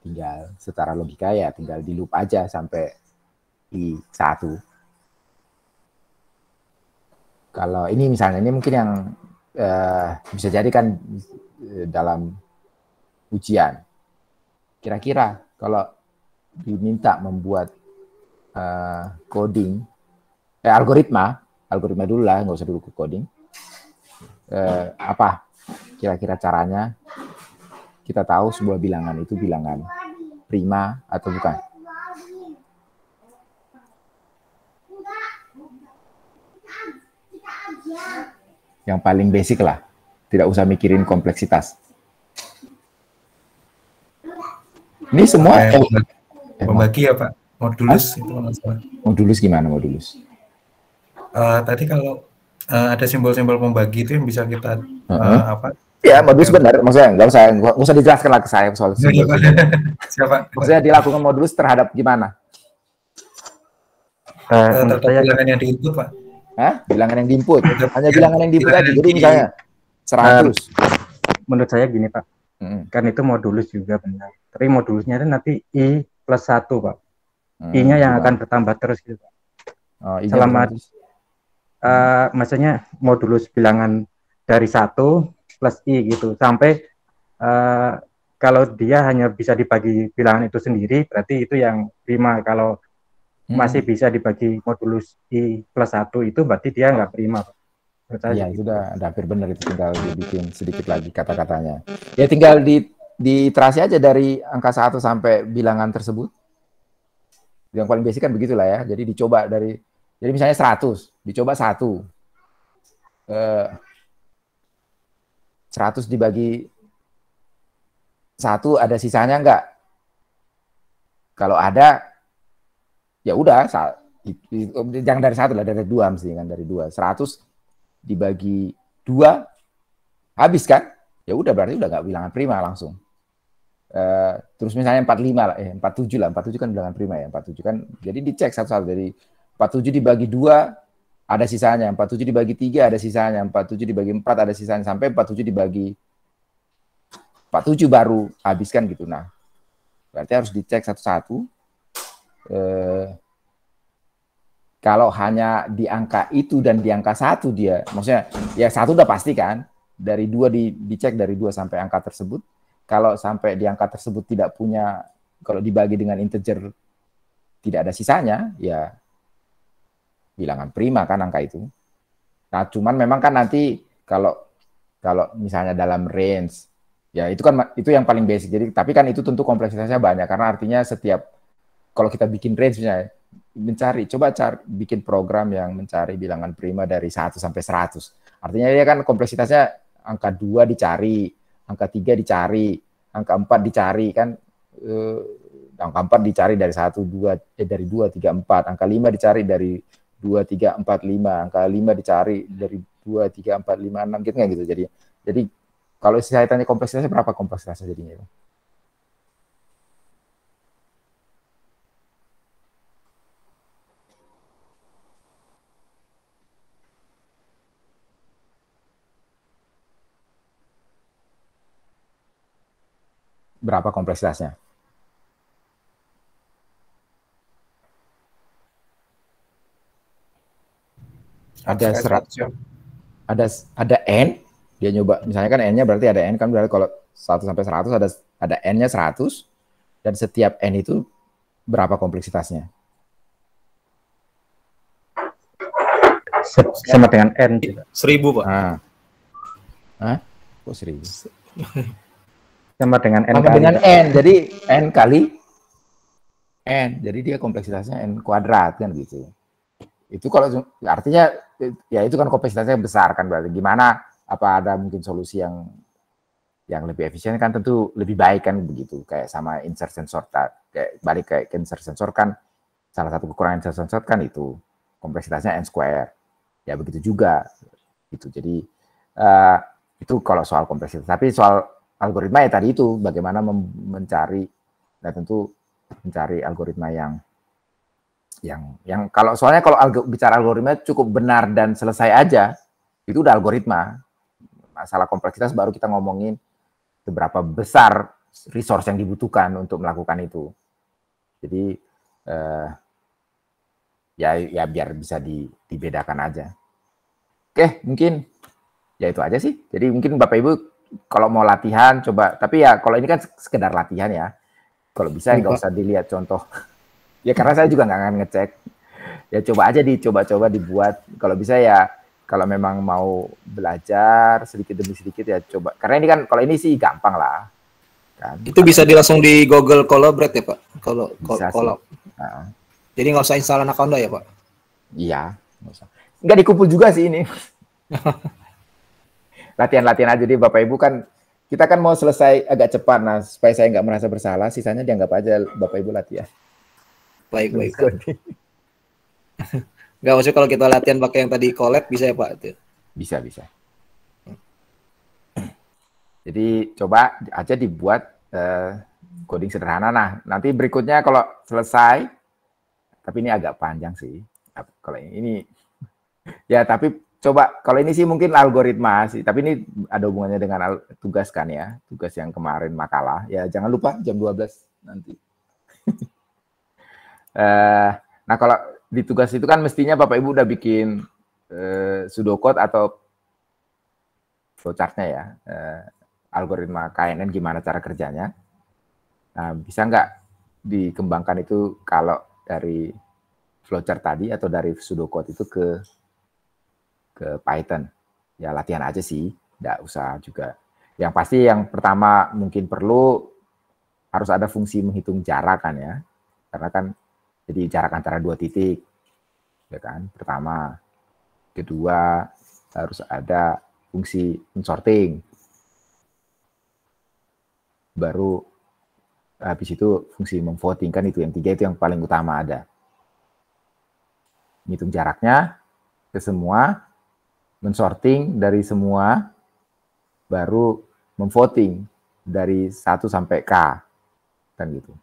Tinggal secara logika ya tinggal di loop aja sampai di satu. Kalau ini misalnya ini mungkin yang uh, bisa jadi kan eh, dalam ujian. Kira-kira kalau diminta membuat uh, coding eh, algoritma, algoritma dulu lah, nggak usah dulu ke coding. Eh, apa kira-kira caranya kita tahu sebuah bilangan itu bilangan prima atau bukan? Yang paling basic lah, tidak usah mikirin kompleksitas. Ini semua eh, pembagi ya Pak, modulus itu modulus gimana modulus? Eh, tadi kalau uh, ada simbol-simbol pembagi itu yang bisa kita uh, uh apa Ya, modus benar. Maksudnya nggak usah nggak usah dijelaskan lagi saya soal simbol. (laughs) Siapa? Maksudnya dilakukan modus terhadap gimana? Uh, terhadap saya... bilangan yang diinput, Pak. Hah? Bilangan yang diinput. Hanya bilangan yang diinput aja. Jadi misalnya seratus. Uh, menurut saya gini, Pak. Hmm. Kan itu modulus juga benar. Tapi modulusnya itu nanti i plus satu, Pak. Hmm, I-nya yang akan bertambah terus gitu, Pak. Oh, Selama uh, maksudnya modulus bilangan dari satu plus i gitu sampai uh, kalau dia hanya bisa dibagi bilangan itu sendiri berarti itu yang prima kalau hmm. masih bisa dibagi modulus i plus satu itu berarti dia nggak prima ya iya, itu gitu. udah, hampir benar itu tinggal dibikin sedikit lagi kata-katanya. Ya tinggal di diterasi aja dari angka satu sampai bilangan tersebut. Yang paling basic kan begitulah ya. Jadi dicoba dari jadi misalnya 100, dicoba 1. Eh, 100 dibagi 1 ada sisanya enggak? Kalau ada, ya udah, jangan dari satu lah, dari dua mesti kan, dari dua. 100 dibagi dua, habis kan? Ya udah, berarti udah nggak bilangan prima langsung. Uh, terus misalnya 45 lah, eh, 47 lah, 47 kan bilangan prima ya, 47 kan. Jadi dicek satu-satu dari 47 dibagi 2 ada sisanya, 47 dibagi 3 ada sisanya, 47 dibagi 4 ada sisanya, sampai 47 dibagi 47 baru habiskan gitu. Nah, berarti harus dicek satu-satu. Eh, kalau hanya di angka itu dan di angka satu dia, maksudnya ya satu udah pasti kan, dari dua di, dicek dari dua sampai angka tersebut. Kalau sampai di angka tersebut tidak punya, kalau dibagi dengan integer tidak ada sisanya, ya bilangan prima kan angka itu. Nah, cuman memang kan nanti kalau kalau misalnya dalam range ya itu kan itu yang paling basic. Jadi tapi kan itu tentu kompleksitasnya banyak karena artinya setiap kalau kita bikin range misalnya mencari coba cari bikin program yang mencari bilangan prima dari 1 sampai 100. Artinya dia ya kan kompleksitasnya angka 2 dicari, angka 3 dicari, angka 4 dicari kan eh, angka 4 dicari dari 1 2 eh, dari 2 3 4, angka 5 dicari dari dua tiga empat lima angka lima dicari hmm. dari dua tiga empat lima enam gitu gitu jadi jadi kalau saya tanya kompleksitasnya berapa kompleksitasnya jadinya berapa kompleksitasnya ada seratus, ada ada n dia nyoba misalnya kan n-nya berarti ada n kan berarti kalau 1 sampai 100 ada ada n-nya 100 dan setiap n itu berapa kompleksitasnya? sama dengan n juga. Seribu pak. Ah. Hah? Kok seribu? (laughs) sama dengan n sama dengan n jadi n kali n jadi dia kompleksitasnya n kuadrat kan gitu. Itu kalau artinya ya itu kan kompleksitasnya besar kan berarti gimana apa ada mungkin solusi yang yang lebih efisien kan tentu lebih baik kan begitu kayak sama insert sensor kayak balik kayak insert sensor kan salah satu kekurangan insert sensor kan itu kompleksitasnya n square ya begitu juga itu jadi uh, itu kalau soal kompleksitas tapi soal algoritma ya tadi itu bagaimana mencari nah tentu mencari algoritma yang yang yang kalau soalnya kalau alg bicara algoritma cukup benar dan selesai aja itu udah algoritma masalah kompleksitas baru kita ngomongin seberapa besar resource yang dibutuhkan untuk melakukan itu jadi eh, ya ya biar bisa di, dibedakan aja oke mungkin ya itu aja sih jadi mungkin bapak ibu kalau mau latihan coba tapi ya kalau ini kan sekedar latihan ya kalau bisa iya, nggak usah dilihat contoh ya karena saya juga nggak akan ngecek ya coba aja dicoba-coba dibuat kalau bisa ya kalau memang mau belajar sedikit demi sedikit ya coba karena ini kan kalau ini sih gampang lah kan itu bisa di langsung di Google Collaborate ya pak kalau kalau nah. jadi nggak usah install anak anda ya pak iya nggak usah dikumpul juga sih ini (laughs) latihan-latihan aja jadi bapak ibu kan kita kan mau selesai agak cepat nah supaya saya nggak merasa bersalah sisanya dianggap aja bapak ibu latihan Baik, baik. nggak maksud kalau kita latihan pakai yang tadi collab bisa ya Pak itu. Bisa, bisa. Hmm. Jadi coba aja dibuat uh, coding sederhana. Nah, nanti berikutnya kalau selesai, tapi ini agak panjang sih. Kalau ini, ya tapi coba kalau ini sih mungkin algoritma sih. Tapi ini ada hubungannya dengan tugas kan ya, tugas yang kemarin makalah. Ya jangan lupa jam 12 nanti. (laughs) Uh, nah kalau di tugas itu kan mestinya Bapak Ibu udah bikin uh, eh, sudokot atau flowchartnya ya, uh, algoritma KNN gimana cara kerjanya. Nah, bisa nggak dikembangkan itu kalau dari flowchart tadi atau dari sudokot itu ke ke Python. Ya latihan aja sih, nggak usah juga. Yang pasti yang pertama mungkin perlu harus ada fungsi menghitung jarak kan ya. Karena kan jadi jarak antara dua titik, ya kan? Pertama, kedua harus ada fungsi sorting. Baru habis itu fungsi memvoting kan itu yang tiga itu yang paling utama ada. Ngitung jaraknya ke semua, mensorting dari semua, baru memvoting dari 1 sampai K. Kan gitu.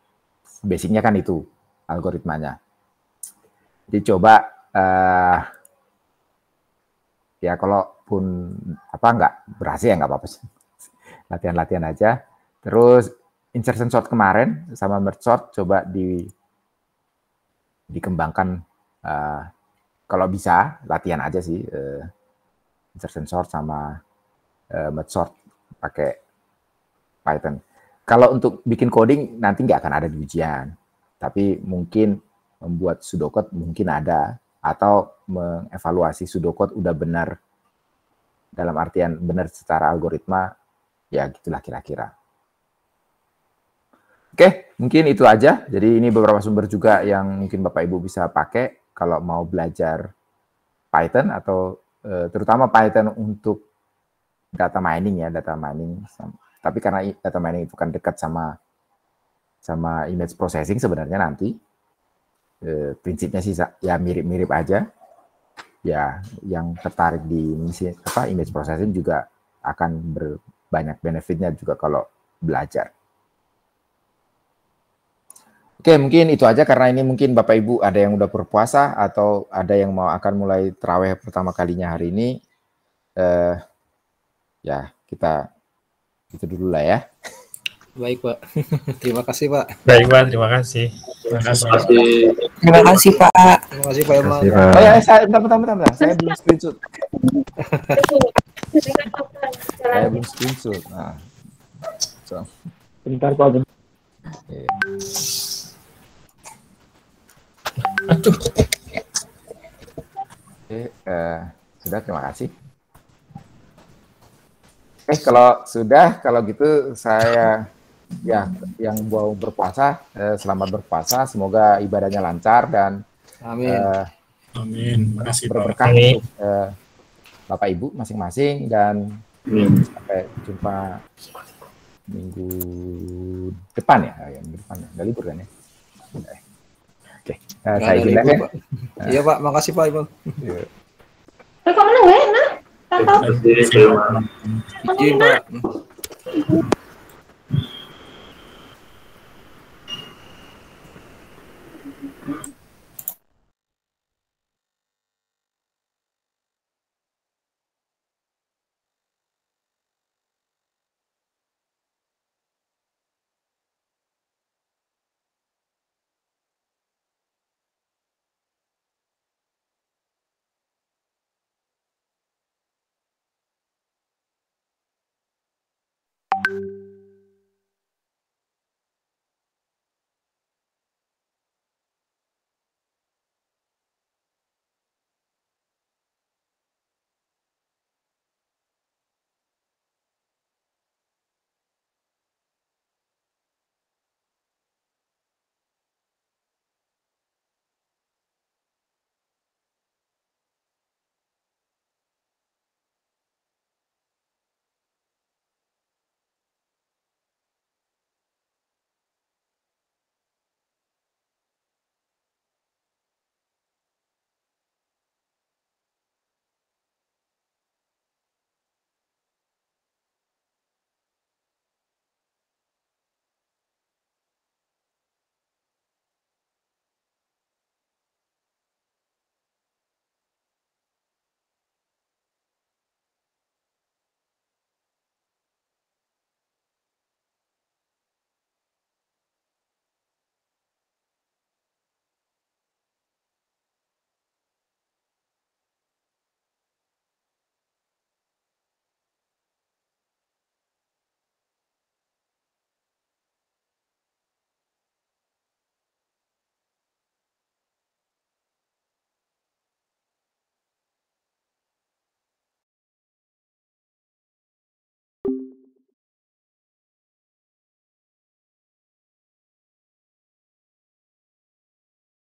Basicnya kan itu algoritmanya. Jadi coba uh, ya kalau pun apa enggak berhasil ya nggak apa-apa sih. Latihan-latihan aja. Terus insertion sort kemarin sama merge sort coba di dikembangkan uh, kalau bisa latihan aja sih uh, insertion sort sama uh, merge sort pakai Python. Kalau untuk bikin coding nanti nggak akan ada di ujian tapi mungkin membuat sudokot mungkin ada atau mengevaluasi sudokot udah benar dalam artian benar secara algoritma ya gitulah kira-kira. Oke, mungkin itu aja. Jadi ini beberapa sumber juga yang mungkin Bapak Ibu bisa pakai kalau mau belajar Python atau eh, terutama Python untuk data mining ya, data mining. Tapi karena data mining itu kan dekat sama sama image processing sebenarnya nanti e, prinsipnya sih ya mirip-mirip aja ya yang tertarik di misi, apa image processing juga akan berbanyak benefitnya juga kalau belajar. Oke, mungkin itu aja karena ini mungkin Bapak Ibu ada yang udah berpuasa atau ada yang mau akan mulai terawih pertama kalinya hari ini. e, ya, kita itu dulu lah ya. Baik, Pak. (laughs) terima kasih, Pak. Baik, Pak. Terima kasih. Terima kasih. Terima kasih, Pak. Terima kasih, Pak oh, ya, saya bentar, bentar, bentar, Saya belum screenshot. saya belum screenshot. Nah. So. Bentar, Pak. Iya. Aduh. eh, sudah terima kasih. Eh, kalau sudah, kalau gitu saya ya yang mau berpuasa eh, selamat berpuasa semoga ibadahnya lancar dan amin eh, amin makasih berberkah untuk eh, bapak ibu masing-masing dan amin. sampai jumpa minggu depan ya, eh, minggu depan ya. libur kan ya, ya. oke okay. Eh, uh, nah, saya izin ya iya pak makasih pak ibu Eh, kok mana wena? Tanpa izin, Pak.